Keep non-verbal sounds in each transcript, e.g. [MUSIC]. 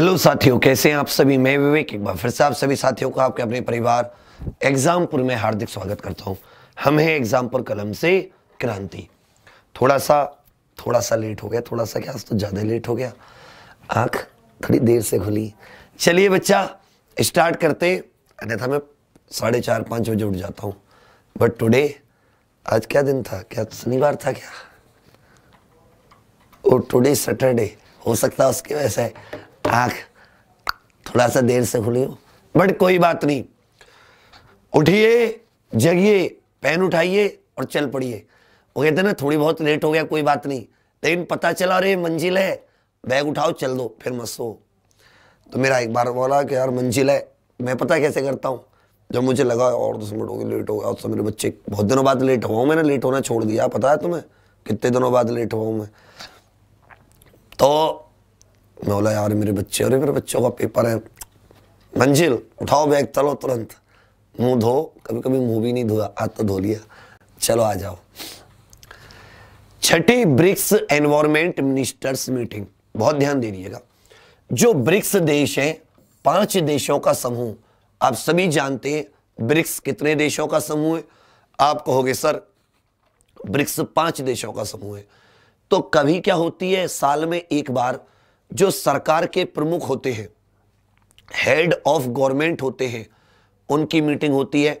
hello साथियों कैसे हैं आप सभी मैं विवेक एक बार फिर से आप सभी साथियों का आपके अपने परिवार एग्जामपुर में हार्दिक स्वागत करता हूं हम हैं एग्जामपुर कलम से क्रांति थोड़ा सा थोड़ा सा लेट हो गया थोड़ा सा क्या तो ज़्यादा लेट हो गया आँख थोड़ी देर से खुली चलिए बच्चा स्टार्ट करते अन्यथा मैं साढ़े चार पाँच बजे उठ जाता हूँ बट टुडे आज क्या दिन था क्या शनिवार था क्या और टुडे सैटरडे हो सकता है उसके वैसे आँख थोड़ा सा देर से खुली हो बट कोई बात नहीं उठिए जगिए पेन उठाइए और चल पड़िए वो कहते हैं ना थोड़ी बहुत लेट हो गया कोई बात नहीं लेकिन पता चला अरे मंजिल है बैग उठाओ चल दो फिर मत सो तो मेरा एक बार बोला कि यार मंजिल है मैं पता कैसे करता हूँ जब मुझे लगा और दस मिनट हो गए लेट हो गया तो मेरे बच्चे बहुत दिनों बाद लेट हुआ मैंने लेट होना छोड़ दिया पता है तुम्हें कितने दिनों बाद लेट हुआ मैं तो मैं बोला यार मेरे बच्चे अरे मेरे बच्चों का पेपर है मंजिल उठाओ बैग चलो तुरंत मुंह धो कभी कभी मुंह भी नहीं धोया हाथ तो धो लिया चलो आ जाओ छठी ब्रिक्स एनवायरमेंट मिनिस्टर्स मीटिंग बहुत ध्यान दे दीजिएगा जो ब्रिक्स देश है पांच देशों का समूह आप सभी जानते हैं ब्रिक्स कितने देशों का समूह है आप कहोगे सर ब्रिक्स पांच देशों का समूह है तो कभी क्या होती है साल में एक बार जो सरकार के प्रमुख होते हैं हेड ऑफ गवर्नमेंट होते हैं उनकी मीटिंग होती है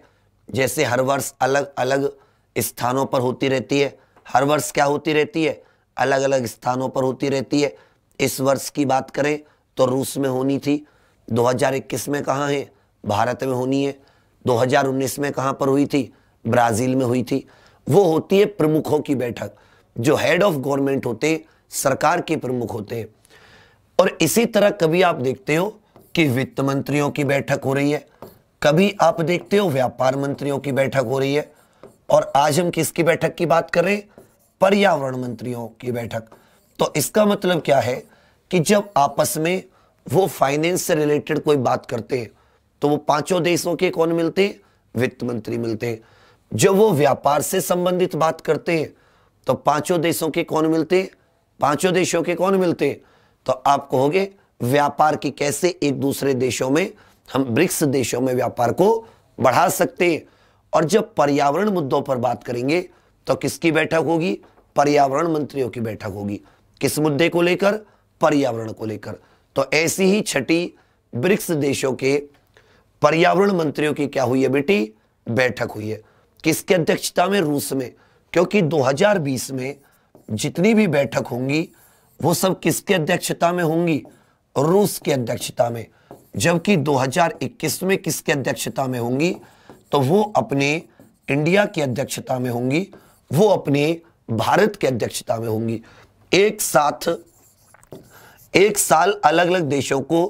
जैसे हर वर्ष अलग अलग स्थानों पर होती रहती है हर वर्ष क्या होती रहती है अलग अलग स्थानों पर होती रहती है इस वर्ष की बात करें तो रूस में होनी थी 2021 में कहाँ है भारत में होनी है 2019 में कहाँ पर हुई थी ब्राज़ील में हुई थी वो होती है प्रमुखों की बैठक जो हेड ऑफ गवर्नमेंट होते सरकार के प्रमुख होते हैं और इसी तरह कभी आप देखते हो कि वित्त मंत्रियों की बैठक हो रही है कभी आप देखते हो व्यापार मंत्रियों की बैठक हो रही है और आज हम किसकी बैठक की बात रहे पर्यावरण मंत्रियों की बैठक तो इसका मतलब क्या है कि जब आपस में वो फाइनेंस से रिलेटेड कोई बात करते हैं तो वो पांचों देशों के कौन मिलते हैं वित्त मंत्री मिलते हैं जब वो व्यापार से संबंधित बात करते हैं तो पांचों देशों के कौन मिलते हैं पांचों देशों के कौन मिलते हैं तो आप कहोगे व्यापार की कैसे एक दूसरे देशों में हम ब्रिक्स देशों में व्यापार को बढ़ा सकते हैं और जब पर्यावरण मुद्दों पर बात करेंगे तो किसकी बैठक होगी पर्यावरण मंत्रियों की बैठक होगी किस मुद्दे को लेकर पर्यावरण को लेकर तो ऐसी ही छठी ब्रिक्स देशों के पर्यावरण मंत्रियों की क्या हुई है बेटी बैठक हुई है किसके अध्यक्षता में रूस में क्योंकि 2020 में जितनी भी बैठक होंगी वो सब किसके अध्यक्षता में होंगी रूस की अध्यक्षता में जबकि 2021 में किसकी अध्यक्षता में होंगी तो वो अपने इंडिया की अध्यक्षता में होंगी वो अपने भारत की अध्यक्षता में होंगी एक साथ एक साल अलग अलग देशों को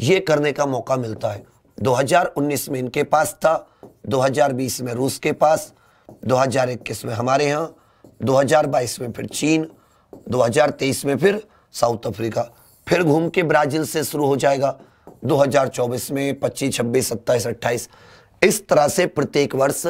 ये करने का मौका मिलता है 2019 में इनके पास था 2020 में रूस के पास 2021 में हमारे यहाँ 2022 में फिर चीन 2023 में फिर साउथ अफ्रीका फिर घूम के ब्राजील से शुरू हो जाएगा 2024 में 25, 26, 27, 28 इस तरह से प्रत्येक वर्ष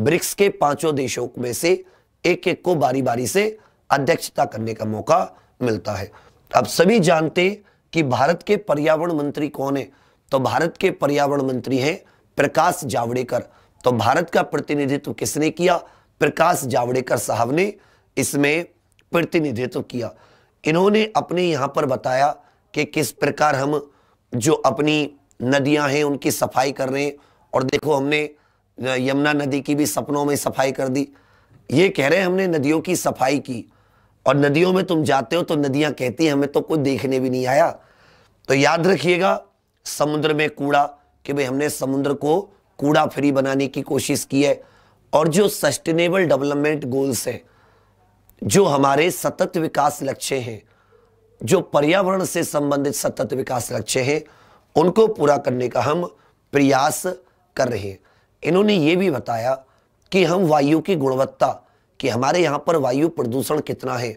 ब्रिक्स के पांचों देशों में से एक एक को बारी बारी से अध्यक्षता करने का मौका मिलता है अब सभी जानते कि भारत के पर्यावरण मंत्री कौन है तो भारत के पर्यावरण मंत्री हैं प्रकाश जावड़ेकर तो भारत का प्रतिनिधित्व किसने किया प्रकाश जावड़ेकर साहब ने इसमें प्रतिनिधित्व किया इन्होंने अपने यहाँ पर बताया कि किस प्रकार हम जो अपनी नदियाँ हैं उनकी सफाई कर रहे हैं और देखो हमने यमुना नदी की भी सपनों में सफाई कर दी ये कह रहे हैं हमने नदियों की सफाई की और नदियों में तुम जाते हो तो नदियाँ कहती हैं हमें तो कुछ देखने भी नहीं आया तो याद रखिएगा समुद्र में कूड़ा कि भाई हमने समुद्र को कूड़ा फ्री बनाने की कोशिश की है और जो सस्टेनेबल डेवलपमेंट गोल्स हैं जो हमारे सतत विकास लक्ष्य हैं जो पर्यावरण से संबंधित सतत विकास लक्ष्य हैं उनको पूरा करने का हम प्रयास कर रहे हैं इन्होंने ये भी बताया कि हम वायु की गुणवत्ता कि हमारे यहाँ पर वायु प्रदूषण कितना है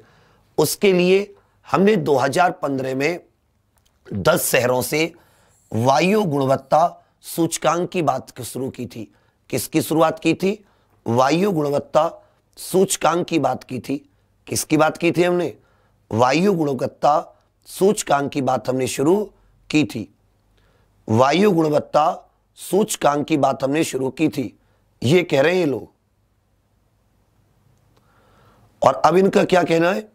उसके लिए हमने 2015 में 10 शहरों से वायु गुणवत्ता सूचकांक की बात शुरू की थी किसकी शुरुआत की थी वायु गुणवत्ता सूचकांक की बात की थी किसकी बात की थी हमने वायु गुणवत्ता सूचकांक की बात हमने शुरू की थी वायु गुणवत्ता सूचकांक की बात हमने शुरू की थी ये कह रहे हैं लोग और अब इनका क्या कहना है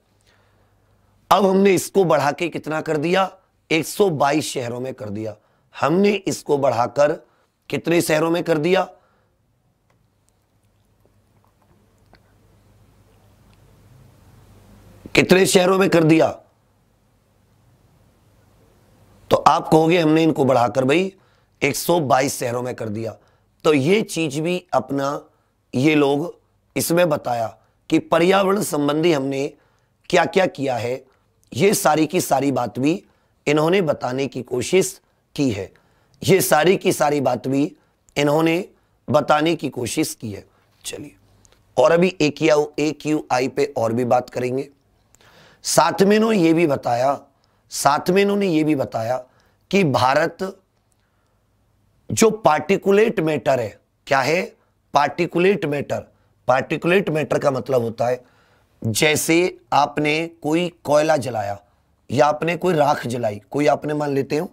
अब हमने इसको बढ़ा के कितना कर दिया 122 शहरों में कर दिया हमने इसको बढ़ाकर कितने शहरों में कर दिया कितने शहरों में कर दिया तो आप कहोगे हमने इनको बढ़ाकर भाई 122 शहरों में कर दिया तो ये चीज भी अपना ये लोग इसमें बताया कि पर्यावरण संबंधी हमने क्या क्या किया है ये सारी की सारी बात भी इन्होंने बताने की कोशिश की है ये सारी की सारी बात भी इन्होंने बताने की कोशिश की है चलिए और अभी ए क्यू आई पे और भी बात करेंगे साथ में यह ये भी बताया साथ में इन्होंने ये भी बताया कि भारत जो पार्टिकुलेट मैटर है क्या है पार्टिकुलेट मैटर पार्टिकुलेट मैटर का मतलब होता है जैसे आपने कोई कोयला जलाया या आपने कोई राख जलाई कोई आपने मान लेते हो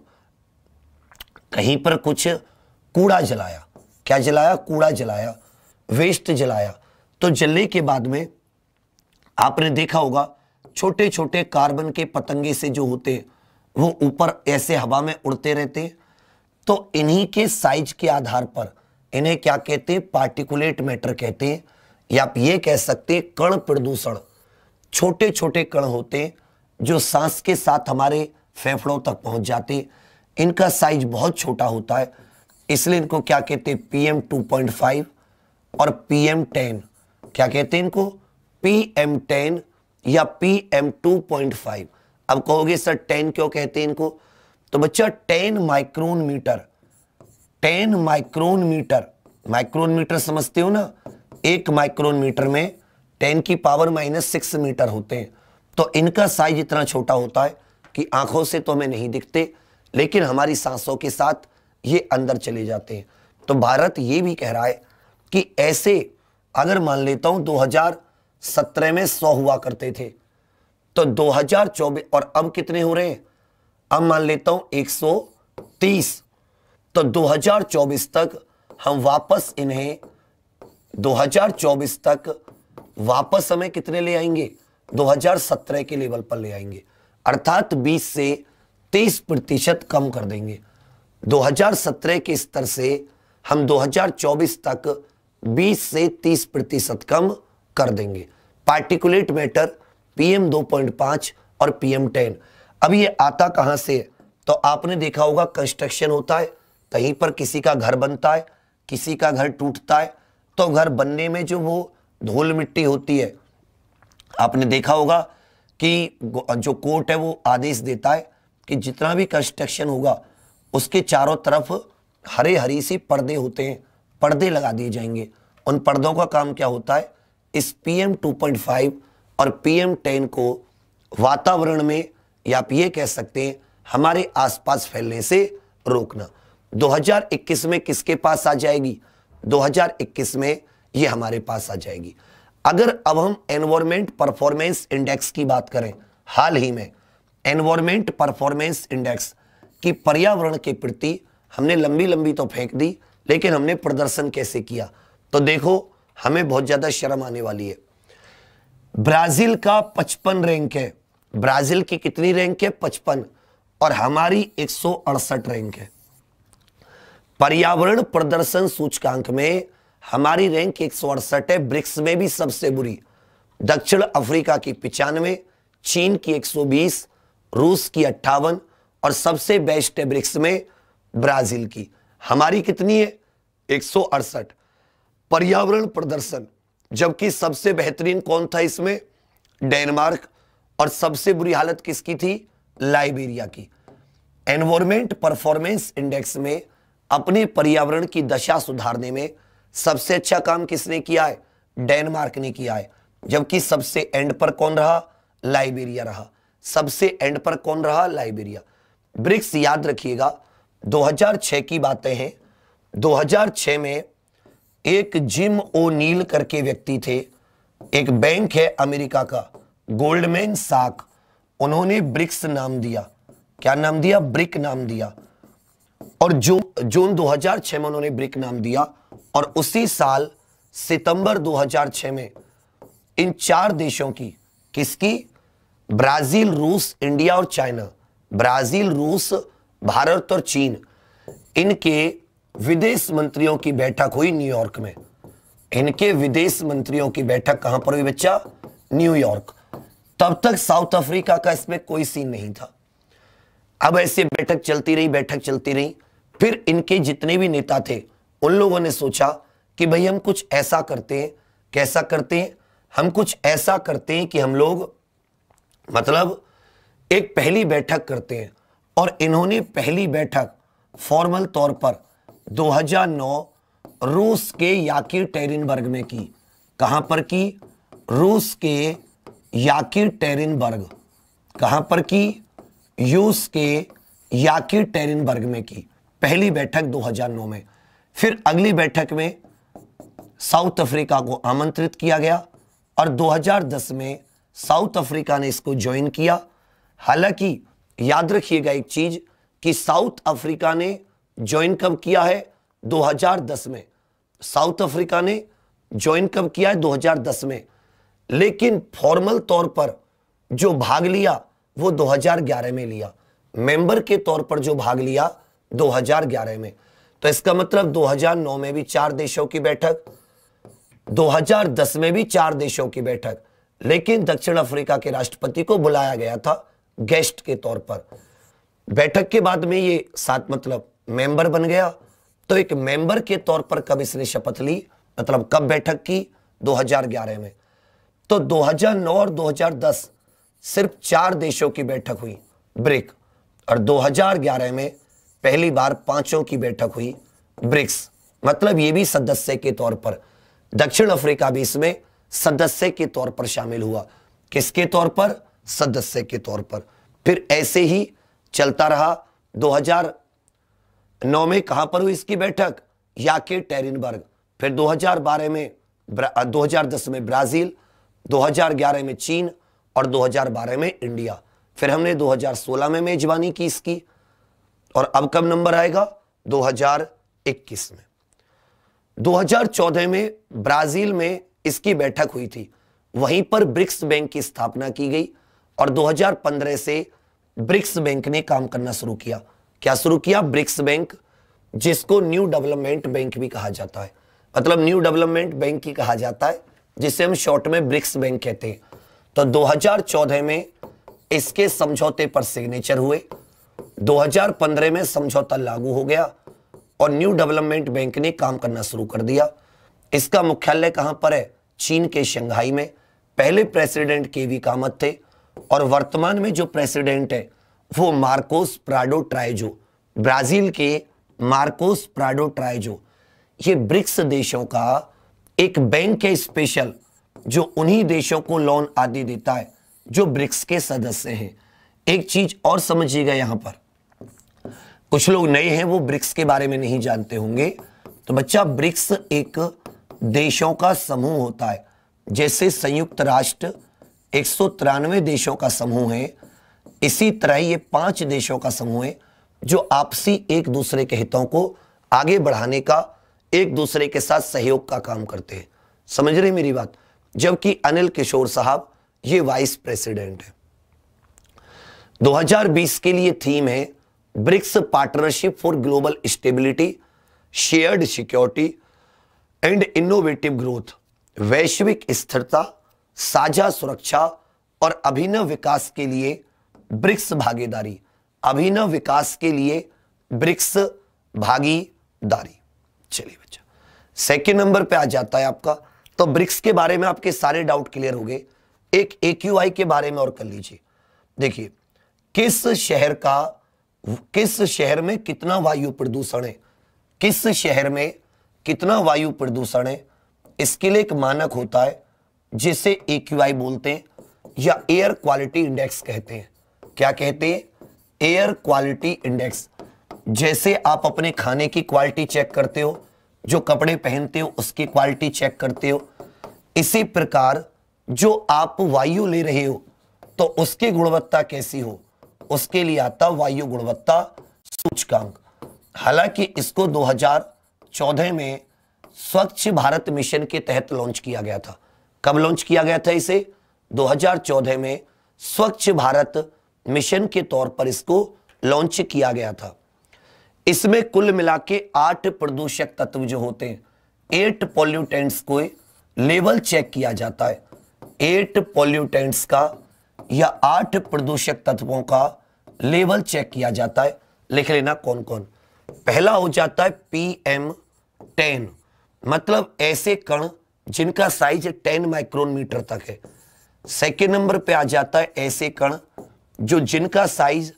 कहीं पर कुछ कूड़ा जलाया क्या जलाया कूड़ा जलाया वेस्ट जलाया तो जलने के बाद में आपने देखा होगा छोटे छोटे कार्बन के पतंगे से जो होते वो ऊपर ऐसे हवा में उड़ते रहते तो इन्हीं के साइज के आधार पर इन्हें क्या कहते हैं पार्टिकुलेट मैटर कहते हैं या आप ये कह सकते हैं कण प्रदूषण छोटे छोटे कण होते जो सांस के साथ हमारे फेफड़ों तक पहुंच जाते इनका साइज बहुत छोटा होता है इसलिए इनको क्या कहते हैं पीएम 2.5 और पीएम 10 क्या कहते हैं इनको पीएम 10 या P M two point five अब कहोगे सर टेन क्यों कहते हैं इनको तो बच्चा ten micron metre ten micron metre micron metre समझते हो ना एक माइक्रोन मीटर में टेन की पावर माइनस सिक्स मीटर होते हैं तो इनका साइज इतना छोटा होता है कि आंखों से तो हमें नहीं दिखते लेकिन हमारी सांसों के साथ ये अंदर चले जाते हैं तो भारत ये भी कह रहा है कि ऐसे अगर मान लेता हूं 2000 सत्रह में सौ हुआ करते थे तो 2024 और अब कितने हो रहे हैं अब मान लेता हूं 130 तो 2024 तक हम वापस इन्हें 2024 तक वापस हमें कितने ले आएंगे 2017 के लेवल पर ले आएंगे अर्थात 20 से 30 प्रतिशत कम कर देंगे 2017 के स्तर से हम 2024 तक 20 से 30 प्रतिशत कम कर देंगे पार्टिकुलेट मैटर पीएम 2.5 और पीएम 10 अब ये आता कहां से है तो आपने देखा होगा कंस्ट्रक्शन होता है कहीं पर किसी का घर बनता है किसी का घर टूटता है तो घर बनने में जो वो धूल मिट्टी होती है आपने देखा होगा कि जो कोर्ट है वो आदेश देता है कि जितना भी कंस्ट्रक्शन होगा उसके चारों तरफ हरे हरी सी पर्दे होते हैं पर्दे लगा दिए जाएंगे उन पर्दों का काम क्या होता है इस पीएम 2.5 और पीएम 10 को वातावरण में या आप ये कह सकते हैं हमारे आसपास फैलने से रोकना 2021 में किसके पास आ जाएगी 2021 में ये हमारे पास आ जाएगी अगर अब हम एनवायरमेंट परफॉर्मेंस इंडेक्स की बात करें हाल ही में एनवायरमेंट परफॉर्मेंस इंडेक्स की पर्यावरण के प्रति हमने लंबी लंबी तो फेंक दी लेकिन हमने प्रदर्शन कैसे किया तो देखो हमें बहुत ज़्यादा शर्म आने वाली है ब्राज़ील का पचपन रैंक है ब्राज़ील की कितनी रैंक है पचपन और हमारी एक रैंक है पर्यावरण प्रदर्शन सूचकांक में हमारी रैंक एक है ब्रिक्स में भी सबसे बुरी दक्षिण अफ्रीका की पिचानवे चीन की 120, रूस की अट्ठावन और सबसे बेस्ट है ब्रिक्स में ब्राज़ील की हमारी कितनी है एक पर्यावरण प्रदर्शन जबकि सबसे बेहतरीन कौन था इसमें डेनमार्क और सबसे बुरी हालत किसकी थी लाइबेरिया की एनवायरमेंट परफॉर्मेंस इंडेक्स में अपने पर्यावरण की दशा सुधारने में सबसे अच्छा काम किसने किया है डेनमार्क ने किया है जबकि सबसे एंड पर कौन रहा लाइबेरिया रहा सबसे एंड पर कौन रहा लाइबेरिया ब्रिक्स याद रखिएगा 2006 की बातें हैं 2006 में एक जिम ओ नील करके व्यक्ति थे एक बैंक है अमेरिका का गोल्डमैन साक उन्होंने ब्रिक्स नाम दिया क्या नाम दिया ब्रिक नाम दिया और जो जून 2006 में उन्होंने ब्रिक नाम दिया और उसी साल सितंबर 2006 में इन चार देशों की किसकी ब्राजील रूस इंडिया और चाइना ब्राजील रूस भारत और चीन इनके विदेश मंत्रियों की बैठक हुई न्यूयॉर्क में इनके विदेश मंत्रियों की बैठक कहां पर हुई बच्चा न्यूयॉर्क तब तक साउथ अफ्रीका का इसमें कोई सीन नहीं था अब ऐसे बैठक चलती रही बैठक चलती रही फिर इनके जितने भी नेता थे उन लोगों ने सोचा कि भाई हम कुछ ऐसा करते हैं कैसा करते हैं हम कुछ ऐसा करते हैं कि हम लोग मतलब एक पहली बैठक करते हैं और इन्होंने पहली बैठक फॉर्मल तौर पर 2009 रूस के याकिर टेरिनबर्ग में की कहां पर की रूस के याकिर टेरिनबर्ग कहां पर की यूस के याकिर टेरिनबर्ग में की पहली बैठक 2009 में फिर अगली बैठक में साउथ अफ्रीका को आमंत्रित किया गया और 2010 में साउथ अफ्रीका ने इसको ज्वाइन किया हालांकि याद रखिएगा एक चीज कि साउथ अफ्रीका ने ज्वाइन कब किया है 2010 में साउथ अफ्रीका ने ज्वाइन कब किया है 2010 में लेकिन फॉर्मल तौर पर जो भाग लिया वो 2011 में लिया मेंबर के तौर पर जो भाग लिया 2011 में तो इसका मतलब 2009 में भी चार देशों की बैठक 2010 में भी चार देशों की बैठक लेकिन दक्षिण अफ्रीका के राष्ट्रपति को बुलाया गया था गेस्ट के तौर पर बैठक के बाद में ये सात मतलब मेंबर बन गया तो एक मेंबर के तौर पर कब इसने शपथ ली मतलब कब बैठक की 2011 में तो 2009 और 2010 सिर्फ चार देशों की बैठक हुई ब्रिक और 2011 में पहली बार पांचों की बैठक हुई ब्रिक्स मतलब ये भी सदस्य के तौर पर दक्षिण अफ्रीका भी इसमें सदस्य के तौर पर शामिल हुआ किसके तौर पर सदस्य के तौर पर फिर ऐसे ही चलता रहा नौ में कहां पर हुई इसकी बैठक या के टेरिनबर्ग फिर 2012 में 2010 में ब्राजील 2011 में चीन और 2012 में इंडिया फिर हमने 2016 में मेजबानी की इसकी और अब कब नंबर आएगा 2021 में 2014 में ब्राजील में इसकी बैठक हुई थी वहीं पर ब्रिक्स बैंक की स्थापना की गई और 2015 से ब्रिक्स बैंक ने काम करना शुरू किया क्या शुरू किया ब्रिक्स बैंक जिसको न्यू डेवलपमेंट बैंक भी कहा जाता है मतलब न्यू डेवलपमेंट बैंक ही कहा जाता है जिसे हम शॉर्ट में ब्रिक्स बैंक कहते हैं तो 2014 में इसके समझौते पर सिग्नेचर हुए 2015 में समझौता लागू हो गया और न्यू डेवलपमेंट बैंक ने काम करना शुरू कर दिया इसका मुख्यालय कहां पर है चीन के शंघाई में पहले प्रेसिडेंट के वी कामत थे और वर्तमान में जो प्रेसिडेंट है वो मार्कोस प्राडो ट्राइजो ब्राज़ील के मार्कोस प्राडो ट्राइजो ये ब्रिक्स देशों का एक बैंक है स्पेशल जो उन्हीं देशों को लोन आदि देता है जो ब्रिक्स के सदस्य हैं एक चीज और समझिएगा यहाँ पर कुछ लोग नए हैं वो ब्रिक्स के बारे में नहीं जानते होंगे तो बच्चा ब्रिक्स एक देशों का समूह होता है जैसे संयुक्त राष्ट्र एक देशों का समूह है इसी तरह ये पांच देशों का समूह है जो आपसी एक दूसरे के हितों को आगे बढ़ाने का एक दूसरे के साथ सहयोग का काम करते हैं समझ रहे मेरी बात जबकि अनिल किशोर साहब ये वाइस प्रेसिडेंट है 2020 के लिए थीम है BRICS partnership for global stability shared security and innovative growth वैश्विक स्थिरता साझा सुरक्षा और अभिनव विकास के लिए ब्रिक्स भागीदारी अभिनव विकास के लिए ब्रिक्स भागीदारी चलिए बच्चा सेकेंड नंबर पे आ जाता है आपका तो ब्रिक्स के बारे में आपके सारे डाउट क्लियर हो गए एक ए के बारे में और कर लीजिए देखिए किस शहर का किस शहर में कितना वायु प्रदूषण है किस शहर में कितना वायु प्रदूषण है इसके लिए एक मानक होता है जिसे ए बोलते हैं या एयर क्वालिटी इंडेक्स कहते हैं क्या कहते हैं एयर क्वालिटी इंडेक्स जैसे आप अपने खाने की क्वालिटी चेक करते हो जो कपड़े पहनते हो उसकी क्वालिटी चेक करते हो इसी प्रकार जो आप वायु ले रहे हो तो उसकी गुणवत्ता कैसी हो उसके लिए आता वायु गुणवत्ता सूचकांक हालांकि इसको 2014 में स्वच्छ भारत मिशन के तहत लॉन्च किया गया था कब लॉन्च किया गया था इसे 2014 में स्वच्छ भारत मिशन के तौर पर इसको लॉन्च किया गया था इसमें कुल मिला के आठ प्रदूषक तत्व जो होते हैं एट पॉल्यूटेंट्स को लेवल चेक किया जाता है एट पॉल्यूटेंट्स का या आठ प्रदूषक तत्वों का लेवल चेक किया जाता है लिख लेना कौन कौन पहला हो जाता है पी एम टेन मतलब ऐसे कण जिनका साइज टेन माइक्रोन मीटर तक है सेकेंड नंबर पे आ जाता है ऐसे कण जो जिनका साइज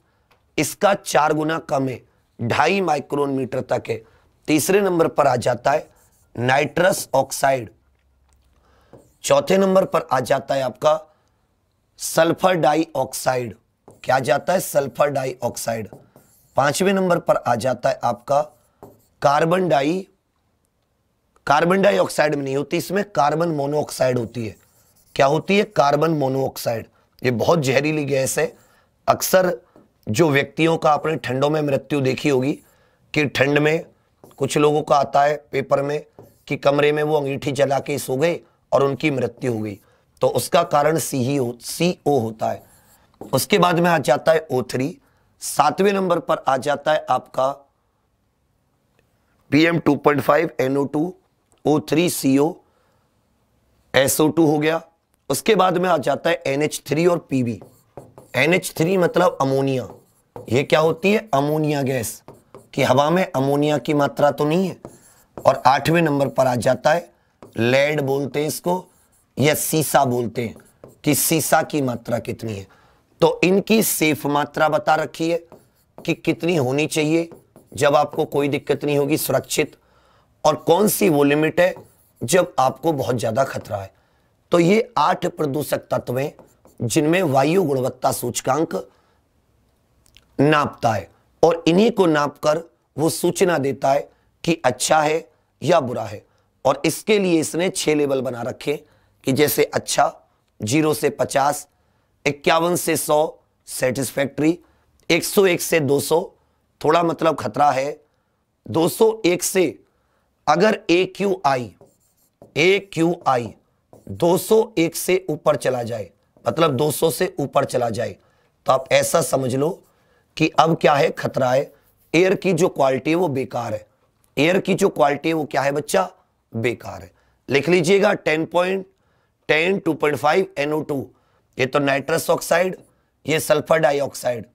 इसका चार गुना कम है ढाई माइक्रोन मीटर तक है तीसरे नंबर पर आ जाता है नाइट्रस ऑक्साइड चौथे नंबर पर आ जाता है आपका सल्फर डाइऑक्साइड क्या जाता है सल्फर डाइऑक्साइड पांचवें नंबर पर आ जाता है आपका कार्बन डाई कार्बन डाइऑक्साइड में नहीं होती इसमें कार्बन मोनोऑक्साइड होती है क्या होती है कार्बन मोनोऑक्साइड ये बहुत जहरीली गैस है अक्सर जो व्यक्तियों का आपने ठंडों में मृत्यु देखी होगी कि ठंड में कुछ लोगों का आता है पेपर में कि कमरे में वो अंगीठी जला के सो गए और उनकी मृत्यु हो गई तो उसका कारण सी ही हो सी ओ होता है उसके बाद में आ जाता है ओ थ्री सातवें नंबर पर आ जाता है आपका P M two point five N O two O three C O S O two हो गया उसके बाद में आ जाता है एन एच थ्री और पी बी थ्री मतलब अमोनिया ये क्या होती है अमोनिया गैस कि हवा में अमोनिया की मात्रा तो नहीं है और आठवें नंबर पर आ जाता है लेड बोलते हैं इसको या सीसा बोलते हैं कि सीसा की मात्रा कितनी है तो इनकी सेफ मात्रा बता रखी है कि कितनी होनी चाहिए जब आपको कोई दिक्कत नहीं होगी सुरक्षित और कौन सी वो लिमिट है जब आपको बहुत ज़्यादा खतरा है तो ये आठ प्रदूषक तत्वें जिनमें वायु गुणवत्ता सूचकांक नापता है और इन्हीं को नापकर वो सूचना देता है कि अच्छा है या बुरा है और इसके लिए इसने छह लेवल बना रखे कि जैसे अच्छा जीरो से पचास इक्यावन से सौ सेटिस्फैक्ट्री एक सौ एक से दो सौ थोड़ा मतलब खतरा है दो सौ एक से अगर ए Q I A Q I दो सौ एक से ऊपर चला जाए मतलब 200 से ऊपर चला जाए तो आप ऐसा समझ लो कि अब क्या है खतरा है एयर की जो क्वालिटी है वो बेकार है एयर की जो क्वालिटी है वो क्या है बच्चा बेकार है लिख लीजिएगा ten point ten two point five NO two ये तो नाइट्रस ऑक्साइड ये sulphur dioxide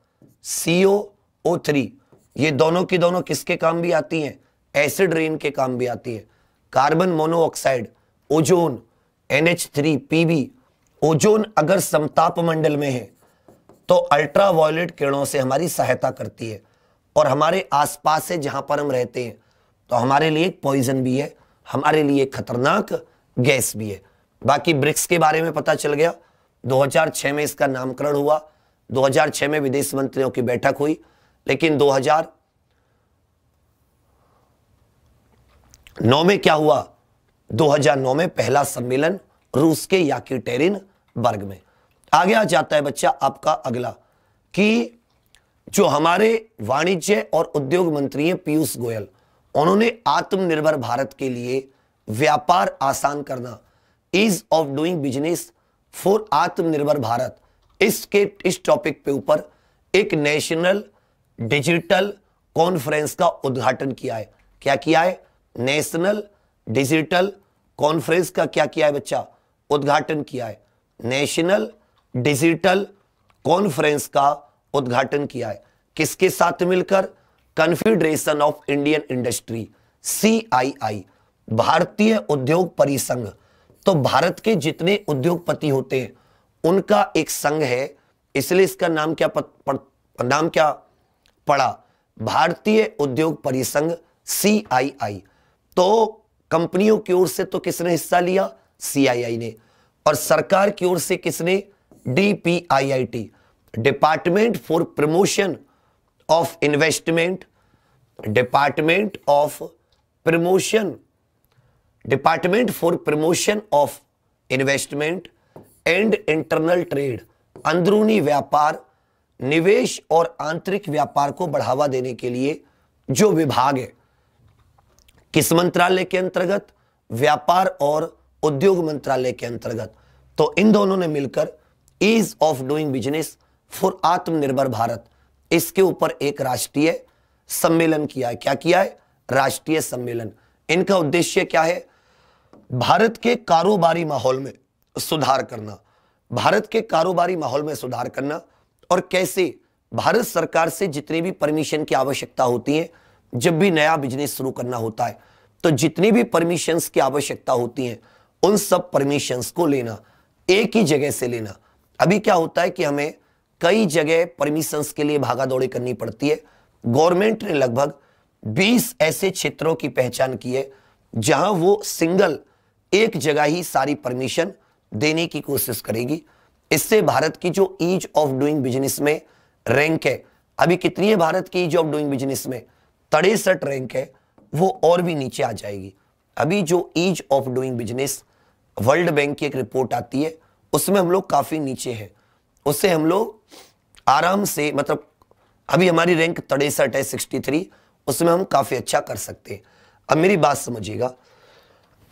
C O three ये दोनों की दोनों किसके काम भी आती हैं एसिड रेन के काम भी आती है carbon monoxide ozone N H three P B ozone अगर समताप मंडल में है तो अल्ट्रा वायलेट किरणों से हमारी सहायता करती है और हमारे आसपास से जहां पर हम रहते हैं तो हमारे लिए एक पॉइजन भी है हमारे लिए खतरनाक गैस भी है बाकी ब्रिक्स के बारे में पता चल गया 2006 में इसका नामकरण हुआ 2006 में विदेश मंत्रियों की बैठक हुई लेकिन 2009 में क्या हुआ 2009 में पहला सम्मेलन रूस के याकिटेरिन टेरिन वर्ग में आगे आ जाता है बच्चा आपका अगला कि जो हमारे वाणिज्य और उद्योग मंत्री हैं पीयूष गोयल उन्होंने आत्मनिर्भर भारत के लिए व्यापार आसान करना ease of doing business for Atmanirbhar Bharat इसके इस टॉपिक पे ऊपर एक नेशनल डिजिटल कॉन्फ्रेंस का उद्घाटन किया है क्या किया है नेशनल डिजिटल कॉन्फ्रेंस का क्या किया है बच्चा उद्घाटन किया है नेशनल डिजिटल कॉन्फ्रेंस का उद्घाटन किया है किसके साथ मिलकर Confederation of Indian Industry CII भारतीय उद्योग परिसंघ तो भारत के जितने उद्योगपति होते हैं उनका एक संघ है इसलिए इसका नाम क्या पत, पत, नाम क्या पड़ा भारतीय उद्योग परिसंघ सीआईआई तो कंपनियों की ओर से तो किसने हिस्सा लिया सीआईआई ने और सरकार की ओर से किसने DPIIT Department for Promotion of Investment Department of Promotion Department for Promotion of Investment and Internal Trade अंदरूनी व्यापार निवेश और आंतरिक व्यापार को बढ़ावा देने के लिए जो विभाग है किस मंत्रालय के अंतर्गत व्यापार और उद्योग मंत्रालय के अंतर्गत तो इन दोनों ने मिलकर ease of doing business for Atmanirbhar Bharat इसके ऊपर एक राष्ट्रीय सम्मेलन किया है क्या किया है राष्ट्रीय सम्मेलन इनका उद्देश्य क्या है भारत के कारोबारी माहौल में सुधार करना भारत के कारोबारी माहौल में सुधार करना और कैसे भारत सरकार से जितनी भी परमिशन की आवश्यकता होती है जब भी नया बिजनेस शुरू करना होता है तो जितनी भी परमिशंस की आवश्यकता होती है उन सब परमिशंस को लेना एक ही जगह से लेना अभी क्या होता है कि हमें कई जगह परमिशंस के लिए भागा दौड़ी करनी पड़ती है गवर्नमेंट ने लगभग 20 ऐसे क्षेत्रों की पहचान की है जहां वो सिंगल एक जगह ही सारी परमिशन देने की कोशिश करेगी इससे भारत की जो ईज ऑफ डूइंग बिजनेस में रैंक है अभी कितनी है भारत की ईज ऑफ डूइंग बिजनेस में तड़ेसठ रैंक है वो और भी नीचे आ जाएगी अभी जो ease of doing business World Bank की एक रिपोर्ट आती है उसमें हम लोग काफ़ी नीचे हैं उससे हम लोग आराम से मतलब अभी हमारी रैंक तड़ेसठ है सिक्सटी थ्री उसमें हम काफ़ी अच्छा कर सकते हैं अब मेरी बात समझिएगा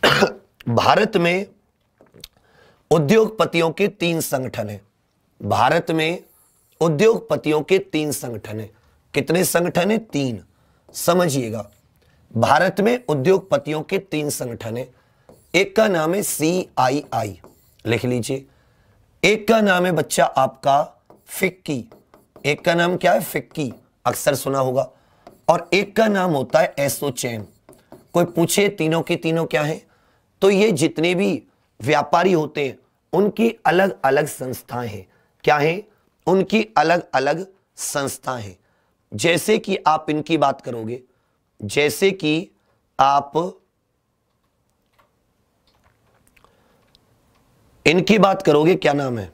[CLEARS THROAT] भारत में उद्योगपतियों के तीन संगठन हैं भारत में उद्योगपतियों के तीन संगठन हैं कितने संगठन हैं तीन समझिएगा भारत में उद्योगपतियों के तीन संगठन है एक का नाम है सी आई आई लिख लीजिए एक का नाम है बच्चा आपका फिक्की एक का नाम क्या है फिक्की अक्सर सुना होगा और एक का नाम होता है एसो चैन कोई पूछे तीनों के तीनों क्या है तो ये जितने भी व्यापारी होते हैं उनकी अलग अलग संस्थाएं हैं क्या है उनकी अलग अलग संस्थाएं हैं जैसे कि आप इनकी बात करोगे जैसे कि आप इनकी बात करोगे क्या नाम है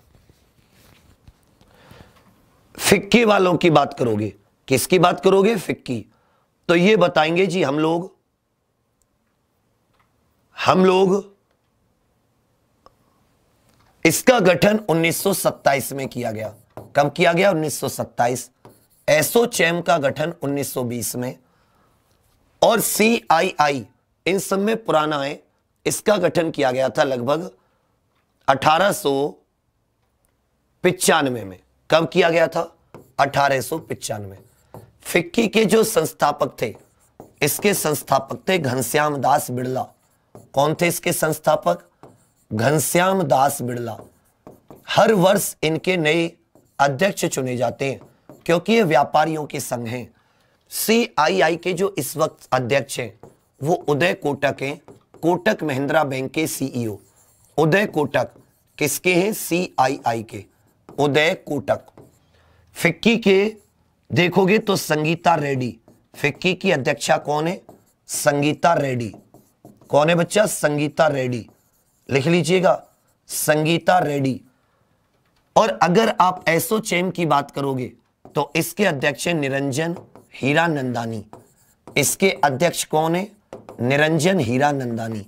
फिक्की वालों की बात करोगे किसकी बात करोगे फिक्की तो ये बताएंगे जी हम लोग हम लोग इसका गठन 1927 में किया गया कब किया गया 1927 एसोचैम का गठन 1920 में और सी आई आई इन सब में पुराना है इसका गठन किया गया था लगभग अठारह पिचानवे में कब किया गया था अठारह पिचानवे फिक्की के जो संस्थापक थे इसके संस्थापक थे घनश्याम दास बिड़ला कौन थे इसके संस्थापक घनश्याम दास बिड़ला हर वर्ष इनके नए अध्यक्ष चुने जाते हैं क्योंकि ये व्यापारियों के संघ हैं सीआईआई के जो इस वक्त अध्यक्ष हैं वो उदय कोटक हैं कोटक महिंद्रा बैंक के सीईओ e उदय कोटक किसके हैं सीआईआई के उदय कोटक फिक्की के देखोगे तो संगीता रेड्डी फिक्की की अध्यक्षा कौन है संगीता रेड्डी कौन है बच्चा संगीता रेड्डी लिख लीजिएगा संगीता रेड्डी और अगर आप एसोचेम की बात करोगे तो इसके अध्यक्ष निरंजन हीरा नंदानी इसके अध्यक्ष कौन है Niranjan Hiranandani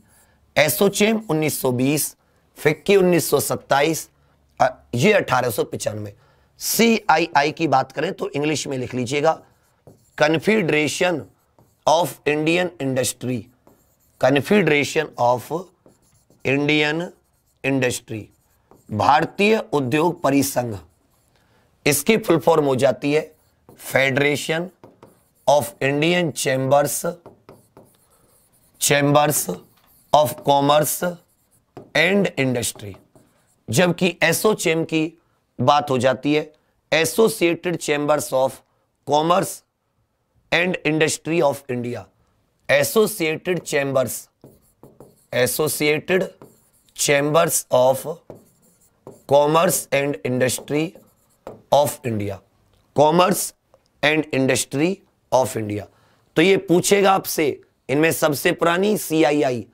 ASSOCHAM 1920 FICCI 1927 ये अठारह सौ की बात करें तो इंग्लिश में लिख लीजिएगा Confederation of Indian Industry Confederation of Indian Industry भारतीय उद्योग परिसंघ इसकी फुल फॉर्म हो जाती है Federation of Indian Chambers Chambers of commerce and Industry जबकि एसोचेम की बात हो जाती है Associated Chambers of commerce and Industry of India Associated Chambers Associated Chambers of commerce and Industry of India Commerce and Industry of India तो ये पूछेगा आपसे इनमें सबसे पुरानी सीआईआई